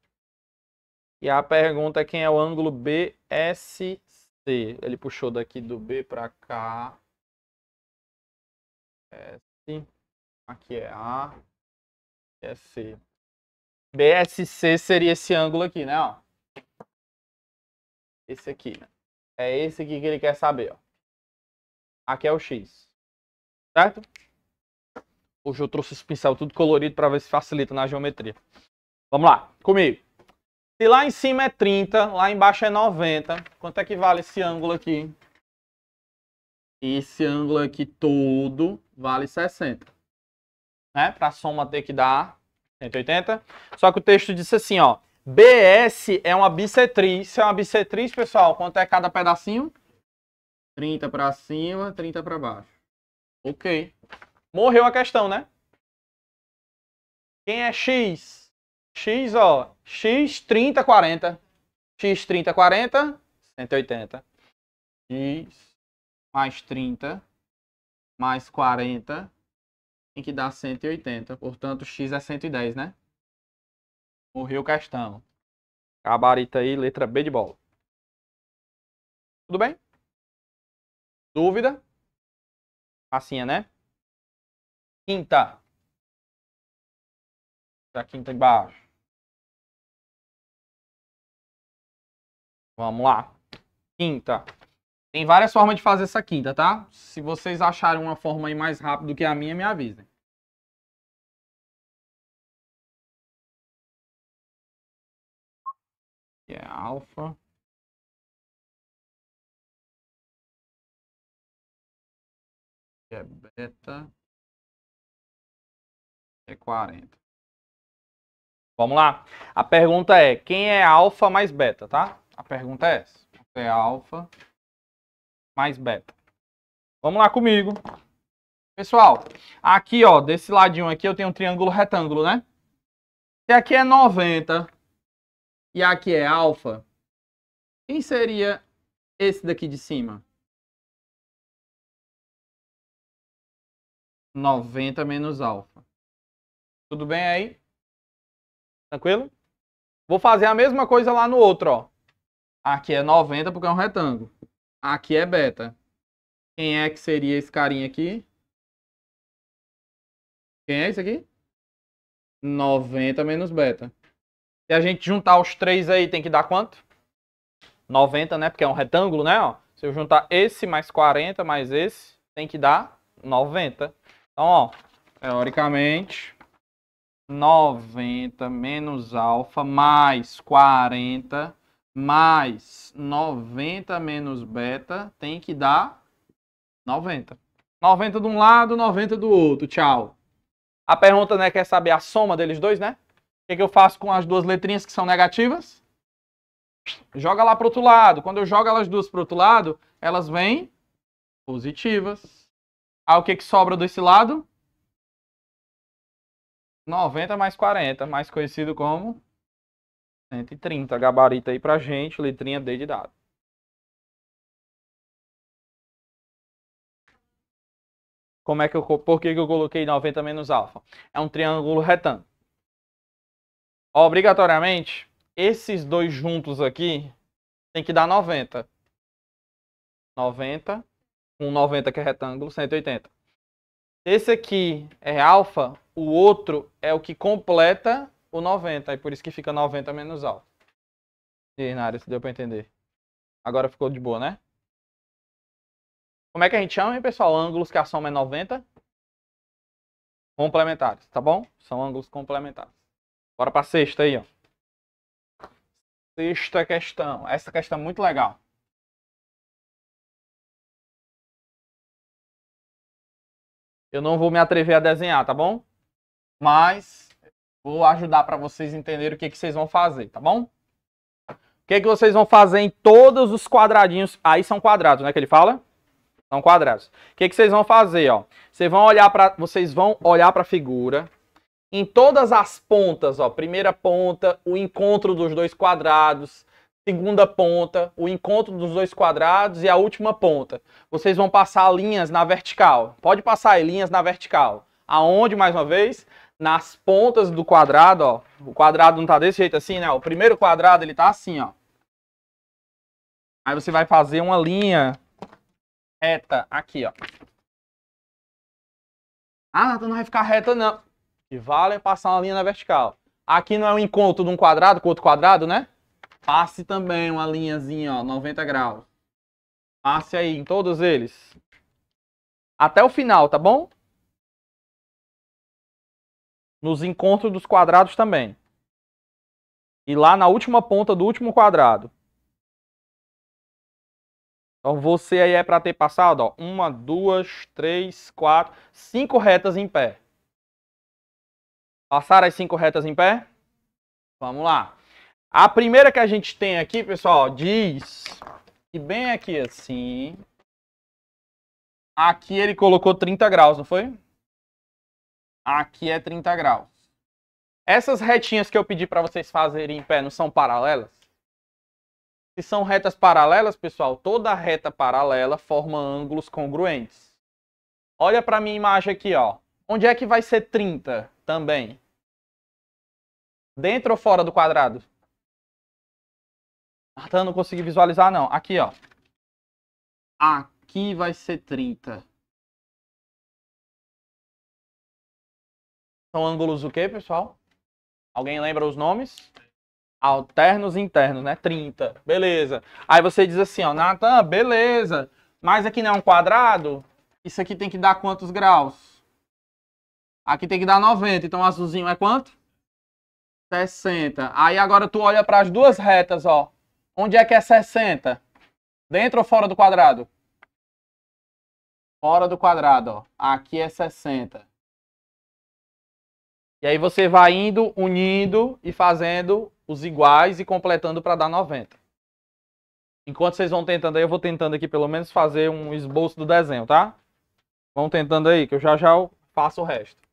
E a pergunta é quem é o ângulo BSC. Ele puxou daqui do B para cá. S. Aqui é A. é C. BSC seria esse ângulo aqui, né? Ó. Esse aqui, né? É esse aqui que ele quer saber, ó. Aqui é o X. Certo? Hoje eu trouxe os pincel tudo colorido para ver se facilita na geometria. Vamos lá, comigo. Se lá em cima é 30, lá embaixo é 90, quanto é que vale esse ângulo aqui? Esse ângulo aqui todo vale 60. Né? Para a soma ter que dar 180. Só que o texto disse assim, ó. BS é uma bissetriz. Se é uma bissetriz, pessoal, quanto é cada pedacinho? 30 para cima, 30 para baixo. Ok. Morreu a questão, né? Quem é X? X, ó. X, 30, 40. X, 30, 40. 180. X mais 30 mais 40 tem que dar 180. Portanto, X é 110, né? Morreu Castão. Gabarito aí, letra B de bola. Tudo bem? Dúvida? Facinha, né? Quinta. Da quinta embaixo. Vamos lá. Quinta. Tem várias formas de fazer essa quinta, tá? Se vocês acharem uma forma aí mais rápida do que a minha, me avisem. que é alfa. Que é beta. é 40. Vamos lá. A pergunta é: quem é alfa mais beta, tá? A pergunta é essa. Você é alfa mais beta. Vamos lá comigo. Pessoal, aqui ó, desse ladinho aqui eu tenho um triângulo retângulo, né? Se aqui é 90 e aqui é alfa, quem seria esse daqui de cima? 90 menos alfa. Tudo bem aí? Tranquilo? Vou fazer a mesma coisa lá no outro, ó. Aqui é 90 porque é um retângulo. Aqui é beta. Quem é que seria esse carinha aqui? Quem é esse aqui? 90 menos beta. Se a gente juntar os três aí, tem que dar quanto? 90, né? Porque é um retângulo, né? Ó, se eu juntar esse mais 40 mais esse, tem que dar 90. Então, ó, teoricamente, 90 menos alfa mais 40 mais 90 menos beta tem que dar 90. 90 de um lado, 90 do outro. Tchau. A pergunta né, quer saber a soma deles dois, né? que, que eu faço com as duas letrinhas que são negativas? Joga lá para outro lado. Quando eu jogo elas duas para outro lado, elas vêm positivas. Aí ah, o que, que sobra desse lado? 90 mais 40, mais conhecido como 130. Gabarito aí para gente, letrinha D de dado. Como é que eu, por que, que eu coloquei 90 menos alfa? É um triângulo retângulo. Obrigatoriamente, esses dois juntos aqui tem que dar 90. 90, um 90 que é retângulo, 180. Esse aqui é alfa, o outro é o que completa o 90, e por isso que fica 90 menos alfa. E Nara, se deu para entender. Agora ficou de boa, né? Como é que a gente chama, hein, pessoal? Ângulos que a soma é 90? Complementares, tá bom? São ângulos complementares. Bora pra sexta aí, ó. Sexta questão. Essa questão é muito legal. Eu não vou me atrever a desenhar, tá bom? Mas vou ajudar para vocês entenderem o que, que vocês vão fazer, tá bom? O que, que vocês vão fazer em todos os quadradinhos? Aí são quadrados, né? Que ele fala? São quadrados. O que, que vocês vão fazer, ó? Vocês vão olhar para, vocês vão olhar para a figura em todas as pontas, ó, primeira ponta, o encontro dos dois quadrados, segunda ponta, o encontro dos dois quadrados e a última ponta. Vocês vão passar linhas na vertical. Pode passar linhas na vertical. Aonde, mais uma vez? Nas pontas do quadrado, ó. O quadrado não tá desse jeito assim, né? O primeiro quadrado, ele tá assim, ó. Aí você vai fazer uma linha reta aqui, ó. Ah, Nathan, então não vai ficar reta, não. E vale é passar uma linha na vertical. Aqui não é um encontro de um quadrado com outro quadrado, né? Passe também uma linhazinha, ó, 90 graus. Passe aí em todos eles. Até o final, tá bom? Nos encontros dos quadrados também. E lá na última ponta do último quadrado. Então você aí é para ter passado, ó, uma, duas, três, quatro, cinco retas em pé. Passar as cinco retas em pé? Vamos lá. A primeira que a gente tem aqui, pessoal, diz que bem aqui assim. Aqui ele colocou 30 graus, não foi? Aqui é 30 graus. Essas retinhas que eu pedi para vocês fazerem em pé não são paralelas? Se são retas paralelas, pessoal, toda reta paralela forma ângulos congruentes. Olha para minha imagem aqui, ó. Onde é que vai ser 30 também? Dentro ou fora do quadrado? Natan, ah, tá, não consegui visualizar, não. Aqui, ó. Aqui vai ser 30. São ângulos o quê, pessoal? Alguém lembra os nomes? Alternos e internos, né? 30. Beleza. Aí você diz assim, ó. Natan, beleza. Mas aqui não é um quadrado? Isso aqui tem que dar quantos graus? Aqui tem que dar 90, então azulzinho é quanto? 60. Aí agora tu olha para as duas retas, ó. Onde é que é 60? Dentro ou fora do quadrado? Fora do quadrado, ó. Aqui é 60. E aí você vai indo, unindo e fazendo os iguais e completando para dar 90. Enquanto vocês vão tentando aí, eu vou tentando aqui pelo menos fazer um esboço do desenho, tá? Vão tentando aí, que eu já já faço o resto.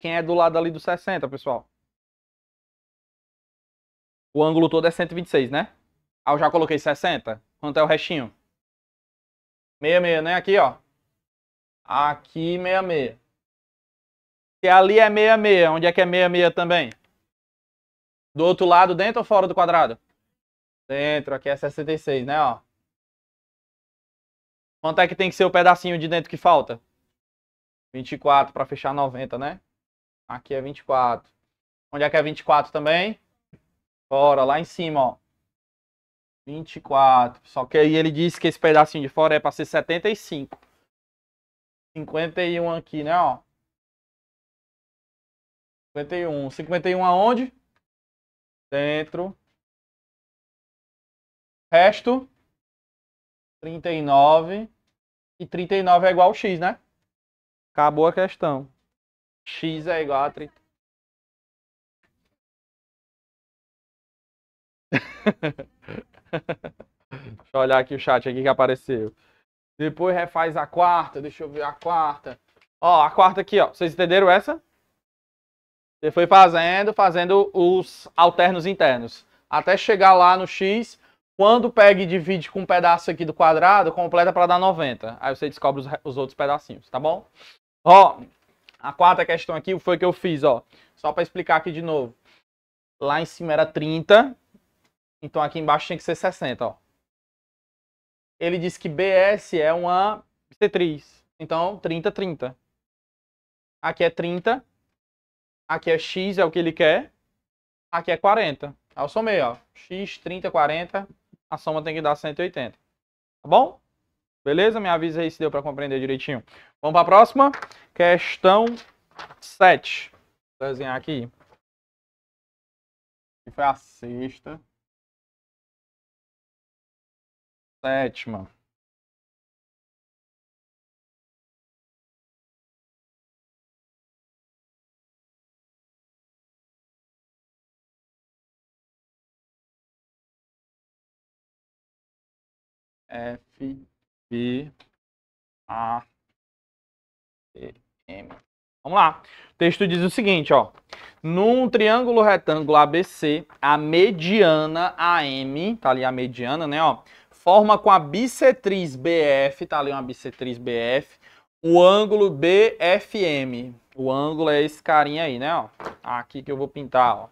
Quem é do lado ali do 60, pessoal? O ângulo todo é 126, né? Ah, eu já coloquei 60. Quanto é o restinho? 66, né? Aqui, ó. Aqui, 66. E ali é 66, onde é que é 66 também? Do outro lado, dentro ou fora do quadrado? Dentro, aqui é 66, né, ó. Quanto é que tem que ser o pedacinho de dentro que falta? 24 para fechar 90, né? Aqui é 24. Onde é que é 24 também? Fora, lá em cima, ó. 24. Só que aí ele disse que esse pedacinho de fora é para ser 75. 51 aqui, né, ó. 51. 51 aonde? Dentro. Resto. 39. E 39 é igual ao X, né? Acabou a questão x é igual a 30. Deixa eu olhar aqui o chat aqui que apareceu. Depois refaz a quarta. Deixa eu ver a quarta. Ó, a quarta aqui, ó. Vocês entenderam essa? Você foi fazendo, fazendo os alternos internos. Até chegar lá no x. Quando pega e divide com um pedaço aqui do quadrado, completa para dar 90. Aí você descobre os, os outros pedacinhos, tá bom? Ó, a quarta questão aqui foi o que eu fiz, ó. Só para explicar aqui de novo. Lá em cima era 30, então aqui embaixo tinha que ser 60, ó. Ele disse que BS é uma bissetriz. Então, 30, 30. Aqui é 30. Aqui é X, é o que ele quer. Aqui é 40. Aí eu somei, ó. X, 30, 40. A soma tem que dar 180. Tá bom? Beleza? Me avisa aí se deu para compreender direitinho. Vamos para a próxima? Questão 7. Vou desenhar aqui. Que foi a sexta. Sétima. F B A M. Vamos lá. O texto diz o seguinte, ó. Num triângulo retângulo ABC, a mediana AM, tá ali a mediana, né, ó, forma com a bissetriz BF, tá ali uma bissetriz BF, o ângulo BFM. O ângulo é esse carinha aí, né, ó. Tá aqui que eu vou pintar, ó.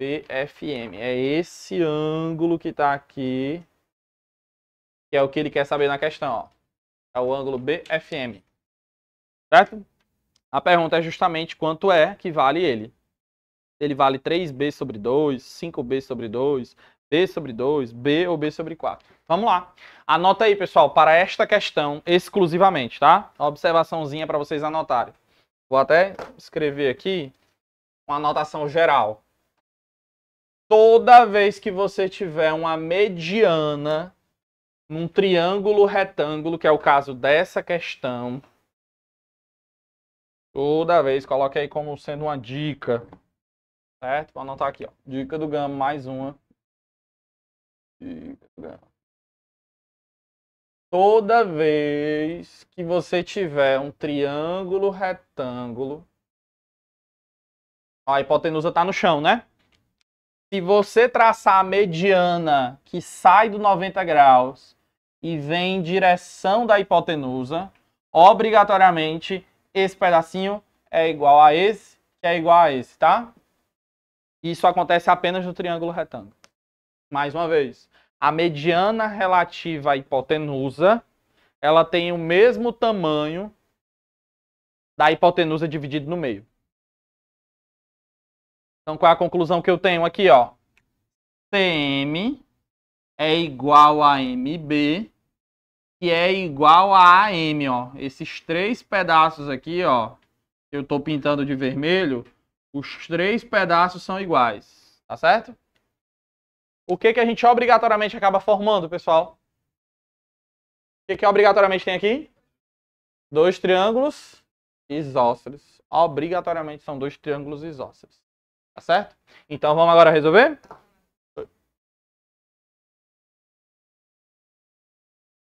BFM. É esse ângulo que tá aqui que é o que ele quer saber na questão. Ó. É o ângulo BFM. Certo? A pergunta é justamente quanto é que vale ele. Ele vale 3B sobre 2, 5B sobre 2, B sobre 2, B ou B sobre 4. Vamos lá. Anota aí, pessoal, para esta questão exclusivamente, tá? Uma observaçãozinha para vocês anotarem. Vou até escrever aqui uma anotação geral. Toda vez que você tiver uma mediana num triângulo retângulo, que é o caso dessa questão. Toda vez, coloque aí como sendo uma dica. Certo? Vou anotar aqui, ó. Dica do Gama, mais uma. Dica do Gama. Toda vez que você tiver um triângulo retângulo. a hipotenusa está no chão, né? Se você traçar a mediana que sai do 90 graus e vem em direção da hipotenusa, obrigatoriamente esse pedacinho é igual a esse, que é igual a esse, tá? Isso acontece apenas no triângulo retângulo. Mais uma vez, a mediana relativa à hipotenusa, ela tem o mesmo tamanho da hipotenusa dividido no meio. Então, qual é a conclusão que eu tenho aqui, ó? CM é igual a MB que é igual a AM, ó. Esses três pedaços aqui, ó, eu tô pintando de vermelho, os três pedaços são iguais, tá certo? O que que a gente obrigatoriamente acaba formando, pessoal? O que que obrigatoriamente tem aqui? Dois triângulos isósceles. Obrigatoriamente são dois triângulos isósceles, tá certo? Então vamos agora resolver?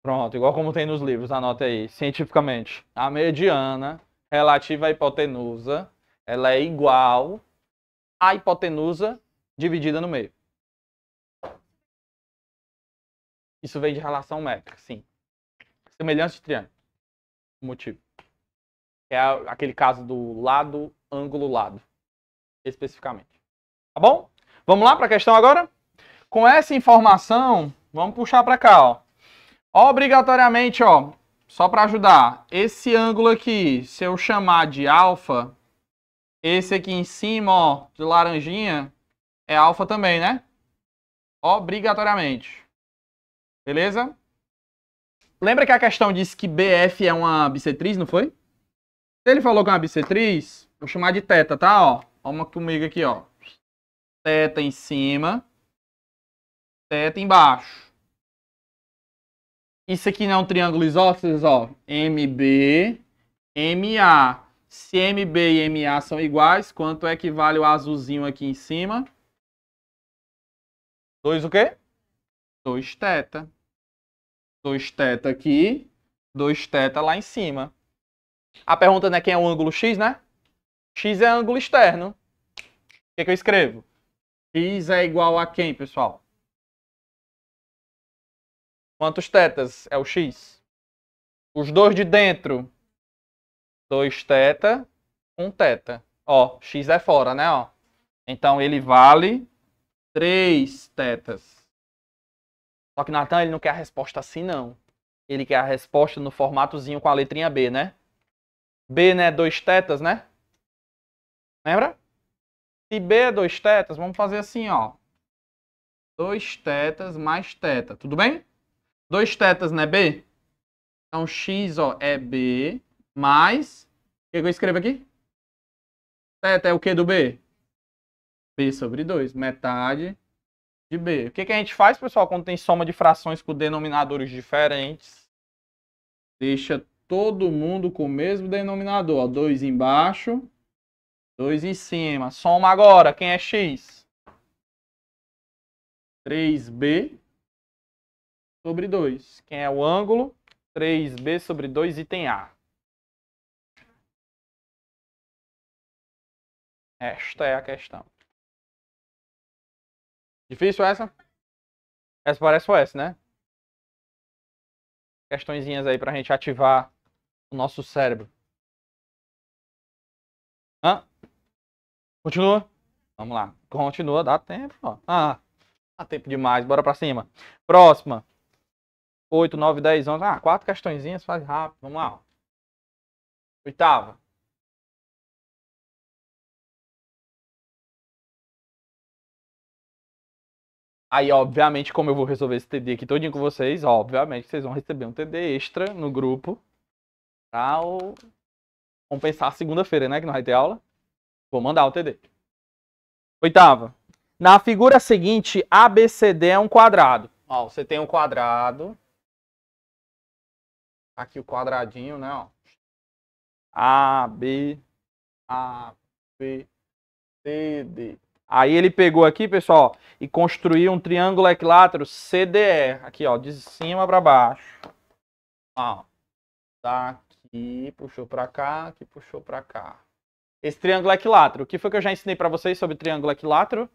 Pronto, igual como tem nos livros, anota aí, cientificamente. A mediana relativa à hipotenusa, ela é igual à hipotenusa dividida no meio. Isso vem de relação métrica, sim. Semelhança de triângulo. O motivo. É aquele caso do lado, ângulo, lado. Especificamente. Tá bom? Vamos lá para a questão agora? Com essa informação, vamos puxar para cá, ó. Obrigatoriamente, ó, só para ajudar, esse ângulo aqui, se eu chamar de alfa, esse aqui em cima, ó, de laranjinha, é alfa também, né? Obrigatoriamente. Beleza? Lembra que a questão disse que BF é uma bissetriz, não foi? Se ele falou que é uma bissetriz, vou chamar de teta, tá? Ó, uma comigo aqui, ó. Teta em cima, teta embaixo. Isso aqui não é um triângulo isósceles, ó. MB, MA. Se MB e MA são iguais, quanto é que vale o azulzinho aqui em cima? 2 o quê? 2 teta. 2 teta aqui, 2 teta lá em cima. A pergunta não é quem é o ângulo x, né? x é ângulo externo. O que, é que eu escrevo? x é igual a quem, pessoal? Quantos tetas? É o x. Os dois de dentro. 2 teta, 1 um teta. Ó, x é fora, né? Ó. Então ele vale 3 tetas. Só que Natan, ele não quer a resposta assim, não. Ele quer a resposta no formatozinho com a letrinha B, né? B, né? 2 tetas, né? Lembra? Se B é 2 tetas, vamos fazer assim, ó. 2 tetas mais teta, tudo bem? 2 tetas, né, B? Então, x, ó, é B, mais... O que, eu escrevo aqui? Teta é o que do B? B sobre 2, metade de B. O que, que a gente faz, pessoal, quando tem soma de frações com denominadores diferentes? Deixa todo mundo com o mesmo denominador. 2 embaixo, 2 em cima. Soma agora, quem é x? 3b sobre 2. Quem é o ângulo? 3B sobre 2, item A. Esta é a questão. Difícil essa? Essa parece o S, né? Questõezinhas aí pra gente ativar o nosso cérebro. Hã? Continua? Vamos lá. Continua, dá tempo. Ó. Ah, dá tempo demais. Bora pra cima. Próxima. 8, 9, 10, 11. Ah, quatro questõezinhas, faz rápido. Vamos lá. Oitava. Aí, obviamente, como eu vou resolver esse TD aqui todinho com vocês, obviamente vocês vão receber um TD extra no grupo pra compensar segunda-feira, né? Que não vai ter aula. Vou mandar o TD. Oitava. Na figura seguinte, ABCD é um quadrado. Ó, você tem um quadrado Aqui o quadradinho, né? Ó. A, B, A, B, C, D. Aí ele pegou aqui, pessoal, e construiu um triângulo equilátero CDE. Aqui, ó, de cima para baixo. Ó, daqui, tá puxou para cá, aqui puxou para cá. Esse triângulo equilátero. O que foi que eu já ensinei para vocês sobre triângulo equilátero?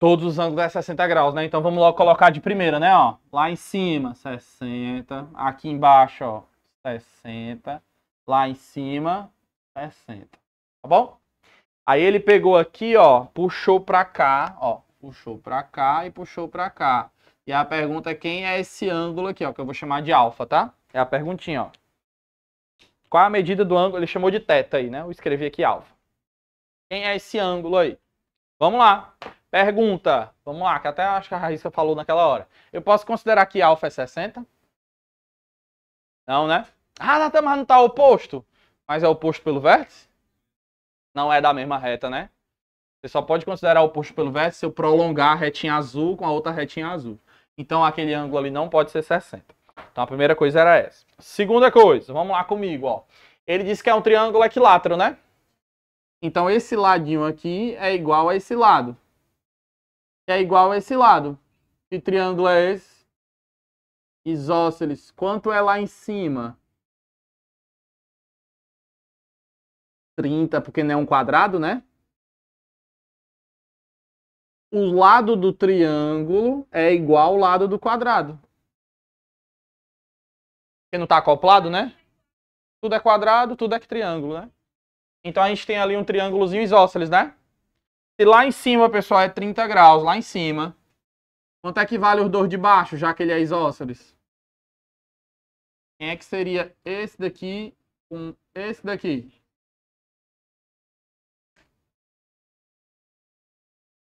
todos os ângulos é 60 graus, né? Então vamos logo colocar de primeira, né? Ó, lá em cima, 60. Aqui embaixo, ó, 60. Lá em cima, 60. Tá bom? Aí ele pegou aqui, ó, puxou pra cá, ó. Puxou pra cá e puxou pra cá. E a pergunta é quem é esse ângulo aqui, ó, que eu vou chamar de alfa, tá? É a perguntinha, ó. Qual é a medida do ângulo? Ele chamou de teta aí, né? Eu escrevi aqui alfa. Quem é esse ângulo aí? Vamos lá. Pergunta, vamos lá, que até acho que a Raíssa falou naquela hora. Eu posso considerar que alfa é 60? Não, né? Ah, Natan, mas não está oposto. Mas é oposto pelo vértice? Não é da mesma reta, né? Você só pode considerar oposto pelo vértice se eu prolongar a retinha azul com a outra retinha azul. Então aquele ângulo ali não pode ser 60. Então a primeira coisa era essa. Segunda coisa, vamos lá comigo, ó. Ele disse que é um triângulo equilátero, né? Então esse ladinho aqui é igual a esse lado é igual a esse lado. Que triângulo é esse? Isósceles. Quanto é lá em cima? 30, porque não é um quadrado, né? O lado do triângulo é igual ao lado do quadrado. Porque não está acoplado, né? Tudo é quadrado, tudo é triângulo, né? Então a gente tem ali um triângulozinho isósceles, né? Se lá em cima, pessoal, é 30 graus, lá em cima, quanto é que vale os dois de baixo, já que ele é isósceles? Quem é que seria esse daqui com esse daqui?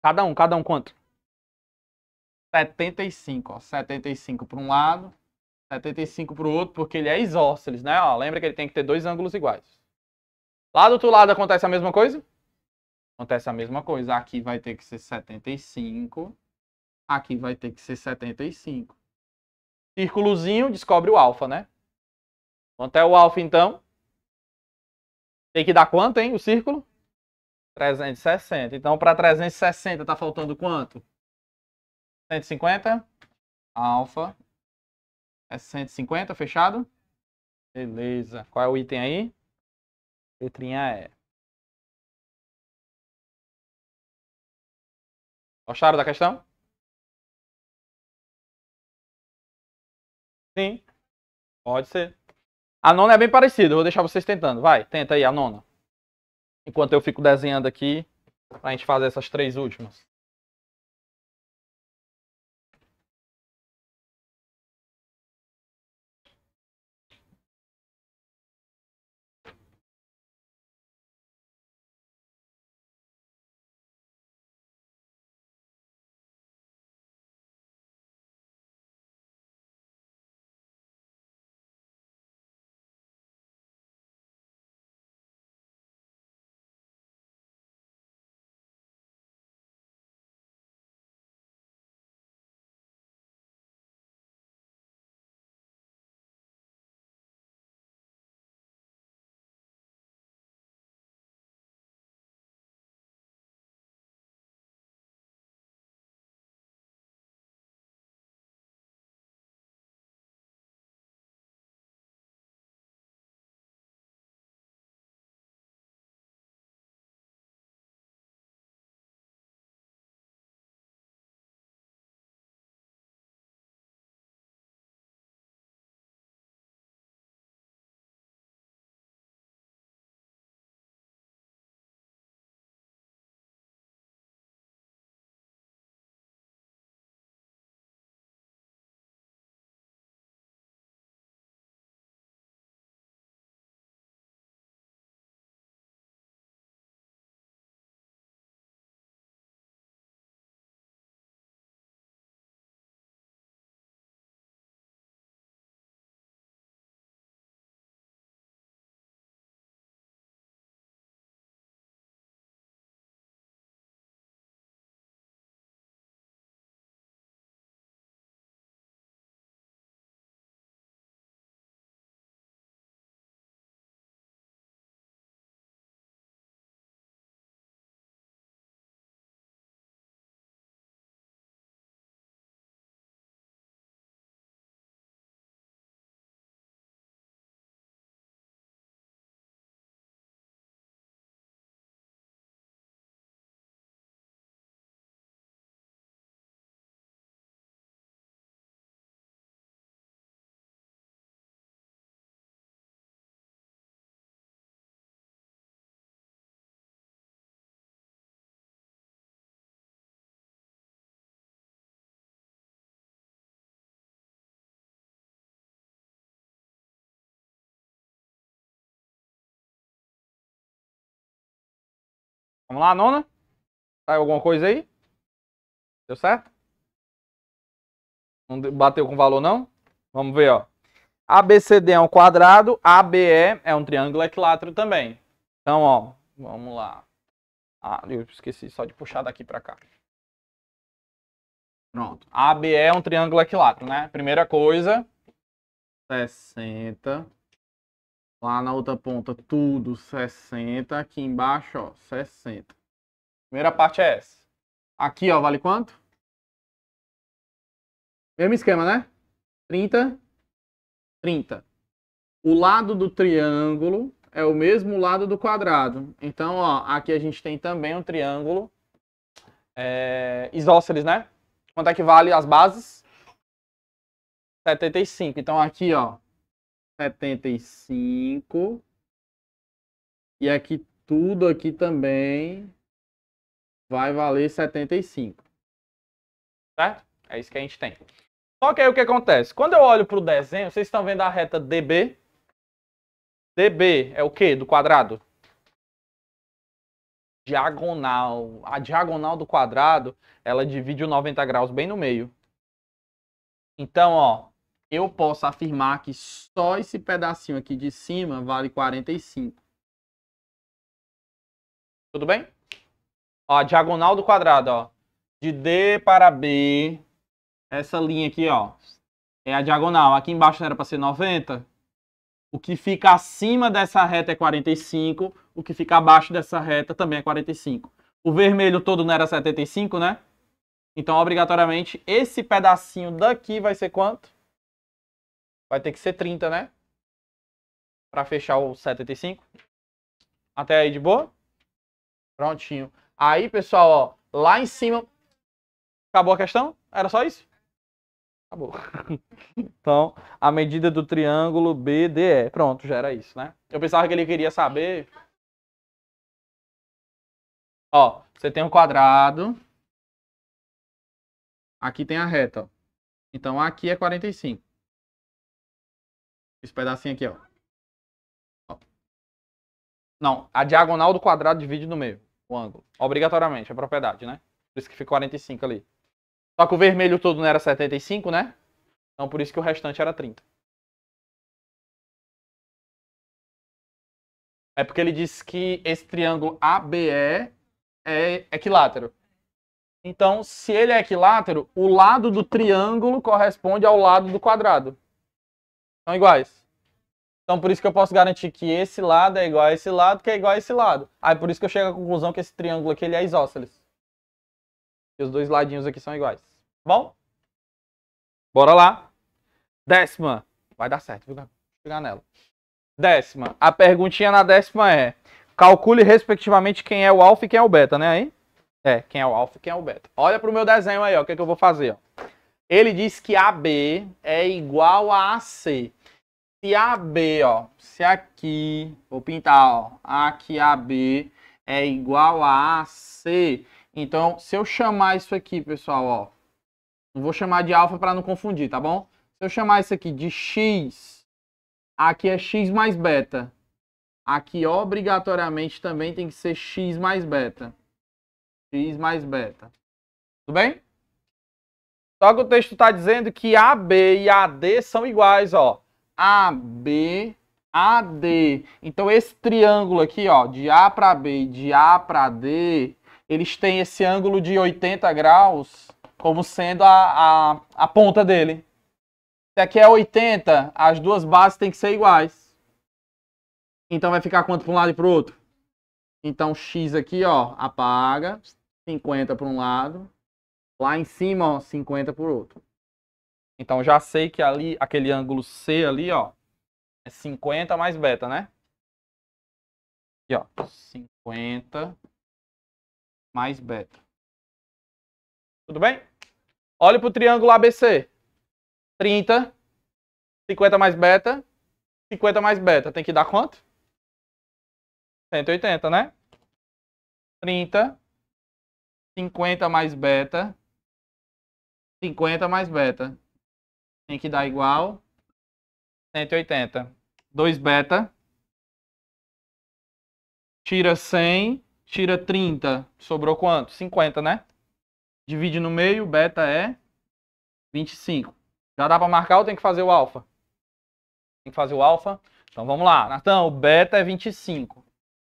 Cada um, cada um quanto? 75, ó. 75 para um lado, 75 para o outro, porque ele é isósceles, né? Ó, lembra que ele tem que ter dois ângulos iguais. Lá do outro lado acontece a mesma coisa? Acontece a mesma coisa. Aqui vai ter que ser 75. Aqui vai ter que ser 75. Círculozinho descobre o alfa, né? Quanto é o alfa, então? Tem que dar quanto, hein? O círculo? 360. Então, para 360, tá faltando quanto? 150. Alfa. É 150, fechado? Beleza. Qual é o item aí? Letrinha E. Gostaram da questão? Sim. Pode ser. A nona é bem parecida. Vou deixar vocês tentando. Vai, tenta aí a nona. Enquanto eu fico desenhando aqui pra gente fazer essas três últimas. Vamos lá, nona. Saiu alguma coisa aí? Deu certo? Não bateu com valor, não? Vamos ver, ó. ABCD é um quadrado, ABE é um triângulo equilátero também. Então, ó, vamos lá. Ah, eu esqueci só de puxar daqui para cá. Pronto. ABE é um triângulo equilátero, né? Primeira coisa, 60 Lá na outra ponta, tudo 60. Aqui embaixo, ó, 60. Primeira parte é essa. Aqui, ó, vale quanto? Mesmo esquema, né? 30, 30. O lado do triângulo é o mesmo lado do quadrado. Então, ó, aqui a gente tem também um triângulo é, isósceles, né? Quanto é que vale as bases? 75. Então, aqui, ó, 75. E aqui tudo aqui também vai valer 75. Certo? É isso que a gente tem. Só que aí o que acontece? Quando eu olho para o desenho, vocês estão vendo a reta DB? DB é o que do quadrado? Diagonal. A diagonal do quadrado, ela divide o 90 graus bem no meio. Então, ó, eu posso afirmar que só esse pedacinho aqui de cima vale 45. Tudo bem? Ó, a diagonal do quadrado, ó. De D para B, essa linha aqui, ó, é a diagonal. Aqui embaixo não era para ser 90. O que fica acima dessa reta é 45, o que fica abaixo dessa reta também é 45. O vermelho todo não era 75, né? Então, obrigatoriamente, esse pedacinho daqui vai ser quanto? Vai ter que ser 30, né? Pra fechar o 75. Até aí de boa? Prontinho. Aí, pessoal, ó, lá em cima... Acabou a questão? Era só isso? Acabou. então, a medida do triângulo BDE. Pronto, já era isso, né? Eu pensava que ele queria saber... Ó, você tem um quadrado. Aqui tem a reta, ó. Então, aqui é 45. Esse pedacinho aqui, ó. ó. Não, a diagonal do quadrado divide no meio, o ângulo. Obrigatoriamente, é propriedade, né? Por isso que ficou 45 ali. Só que o vermelho todo não era 75, né? Então por isso que o restante era 30. É porque ele diz que esse triângulo ABE é equilátero. Então, se ele é equilátero, o lado do triângulo corresponde ao lado do quadrado são iguais. Então por isso que eu posso garantir que esse lado é igual a esse lado, que é igual a esse lado. Aí ah, é por isso que eu chego à conclusão que esse triângulo aqui ele é isósceles. E os dois ladinhos aqui são iguais. Tá bom? Bora lá. Décima. Vai dar certo, viu? Vou chegar nela. Décima. A perguntinha na décima é: calcule respectivamente quem é o alfa e quem é o beta, né aí? É, quem é o alfa e quem é o beta. Olha pro meu desenho aí, ó, o que, é que eu vou fazer, ó. Ele diz que AB é igual a AC. Se AB, ó, se aqui, vou pintar, ó, aqui AB é igual a AC, então se eu chamar isso aqui, pessoal, ó, não vou chamar de alfa para não confundir, tá bom? Se eu chamar isso aqui de x, aqui é x mais beta. Aqui, obrigatoriamente, também tem que ser x mais beta. x mais beta. Tudo bem? Só que o texto está dizendo que AB e AD são iguais, ó. AB, AD. Então esse triângulo aqui, ó, de A para B e de A para D, eles têm esse ângulo de 80 graus como sendo a, a, a ponta dele. Se aqui é 80, as duas bases têm que ser iguais. Então vai ficar quanto para um lado e para o outro? Então x aqui, ó, apaga. 50 para um lado, Lá em cima, ó, 50 por outro. Então já sei que ali, aquele ângulo C ali, ó, é 50 mais beta, né? Aqui, ó, 50 mais beta. Tudo bem? Olhe para o triângulo ABC. 30, 50 mais beta, 50 mais beta. Tem que dar quanto? 180, né? 30, 50 mais beta, 50 mais beta. Tem que dar igual 180. 2 beta. Tira 100, tira 30. Sobrou quanto? 50, né? Divide no meio, beta é 25. Já dá para marcar ou tem que fazer o alfa? Tem que fazer o alfa? Então vamos lá. Natão, o beta é 25.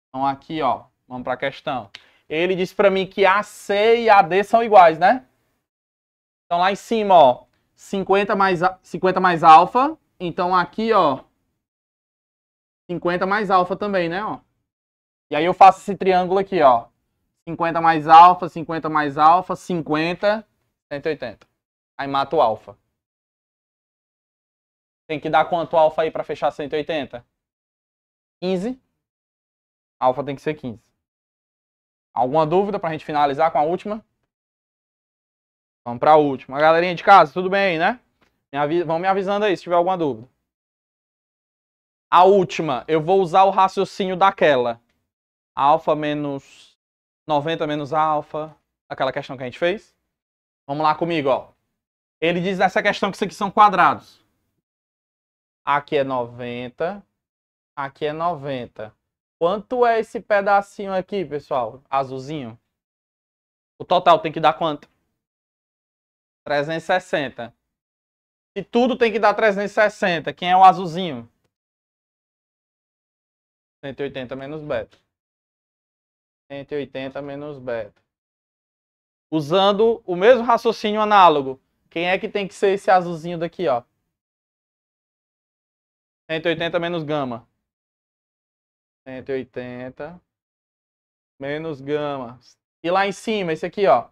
Então aqui, ó, vamos para a questão. Ele disse para mim que AC e AD são iguais, né? Então lá em cima, ó, 50 mais, 50 mais alfa. Então aqui, ó, 50 mais alfa também, né, ó. E aí eu faço esse triângulo aqui, ó. 50 mais alfa, 50 mais alfa, 50, 180. Aí mato o alfa. Tem que dar quanto alfa aí para fechar 180? 15. Alfa tem que ser 15. Alguma dúvida para a gente finalizar com a última? Vamos para a última. Galerinha de casa, tudo bem aí, né? Me Vão me avisando aí se tiver alguma dúvida. A última, eu vou usar o raciocínio daquela. Alfa menos 90 menos alfa, aquela questão que a gente fez. Vamos lá comigo, ó. Ele diz nessa questão que isso aqui são quadrados. Aqui é 90, aqui é 90. Quanto é esse pedacinho aqui, pessoal? Azulzinho. O total tem que dar quanto? 360. E tudo tem que dar 360. Quem é o azulzinho? 180 menos beta. 180 menos beta. Usando o mesmo raciocínio análogo. Quem é que tem que ser esse azulzinho daqui, ó? 180 menos gama. 180 menos gama. E lá em cima, esse aqui, ó.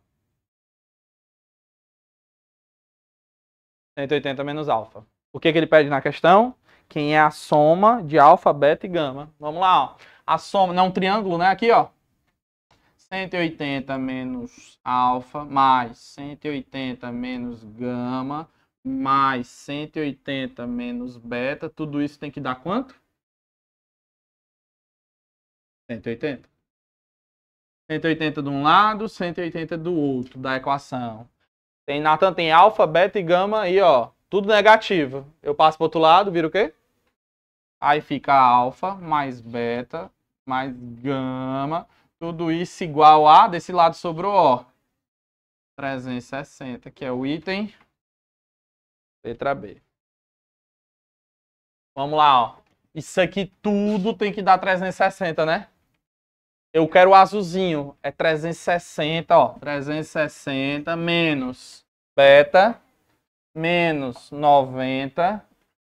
180 menos alfa. O que, que ele pede na questão? Quem é a soma de alfa, beta e gama. Vamos lá, ó. A soma, não é um triângulo, né? Aqui, ó. 180 menos alfa, mais 180 menos gama, mais 180 menos beta. Tudo isso tem que dar quanto? 180. 180 de um lado, 180 do outro da equação. Tem Natan tem alfa, beta e gama aí, ó. Tudo negativo. Eu passo pro outro lado, vira o quê? Aí fica alfa mais beta mais gama. Tudo isso igual a, desse lado sobrou, ó, 360, que é o item letra B. Vamos lá, ó. Isso aqui tudo tem que dar 360, né? Eu quero o azulzinho. É 360, ó. 360 menos beta menos 90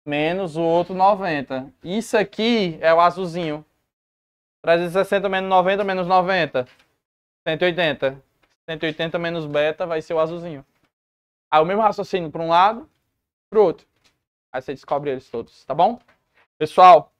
menos o outro 90. Isso aqui é o azulzinho. 360 menos 90 menos 90. 180. 180 menos beta vai ser o azulzinho. Aí o mesmo raciocínio para um lado, para o outro. Aí você descobre eles todos, tá bom? Pessoal.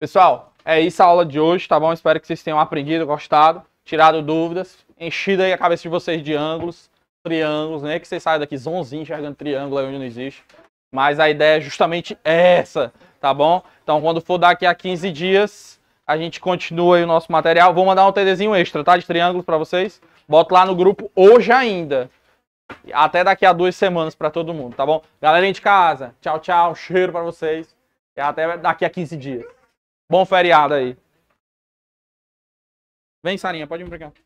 Pessoal. É isso a aula de hoje, tá bom? Espero que vocês tenham aprendido, gostado, tirado dúvidas, enchido aí a cabeça de vocês de ângulos, triângulos, né? Que vocês saiam daqui zonzinho enxergando triângulo aí onde não existe. Mas a ideia é justamente essa, tá bom? Então quando for daqui a 15 dias, a gente continua aí o nosso material. Vou mandar um TDzinho extra, tá? De triângulos para vocês. Bota lá no grupo hoje ainda. Até daqui a duas semanas para todo mundo, tá bom? Galerinha de casa, tchau, tchau. Cheiro para vocês. E até daqui a 15 dias. Bom feriado aí. Vem, Sarinha, pode vir pra cá.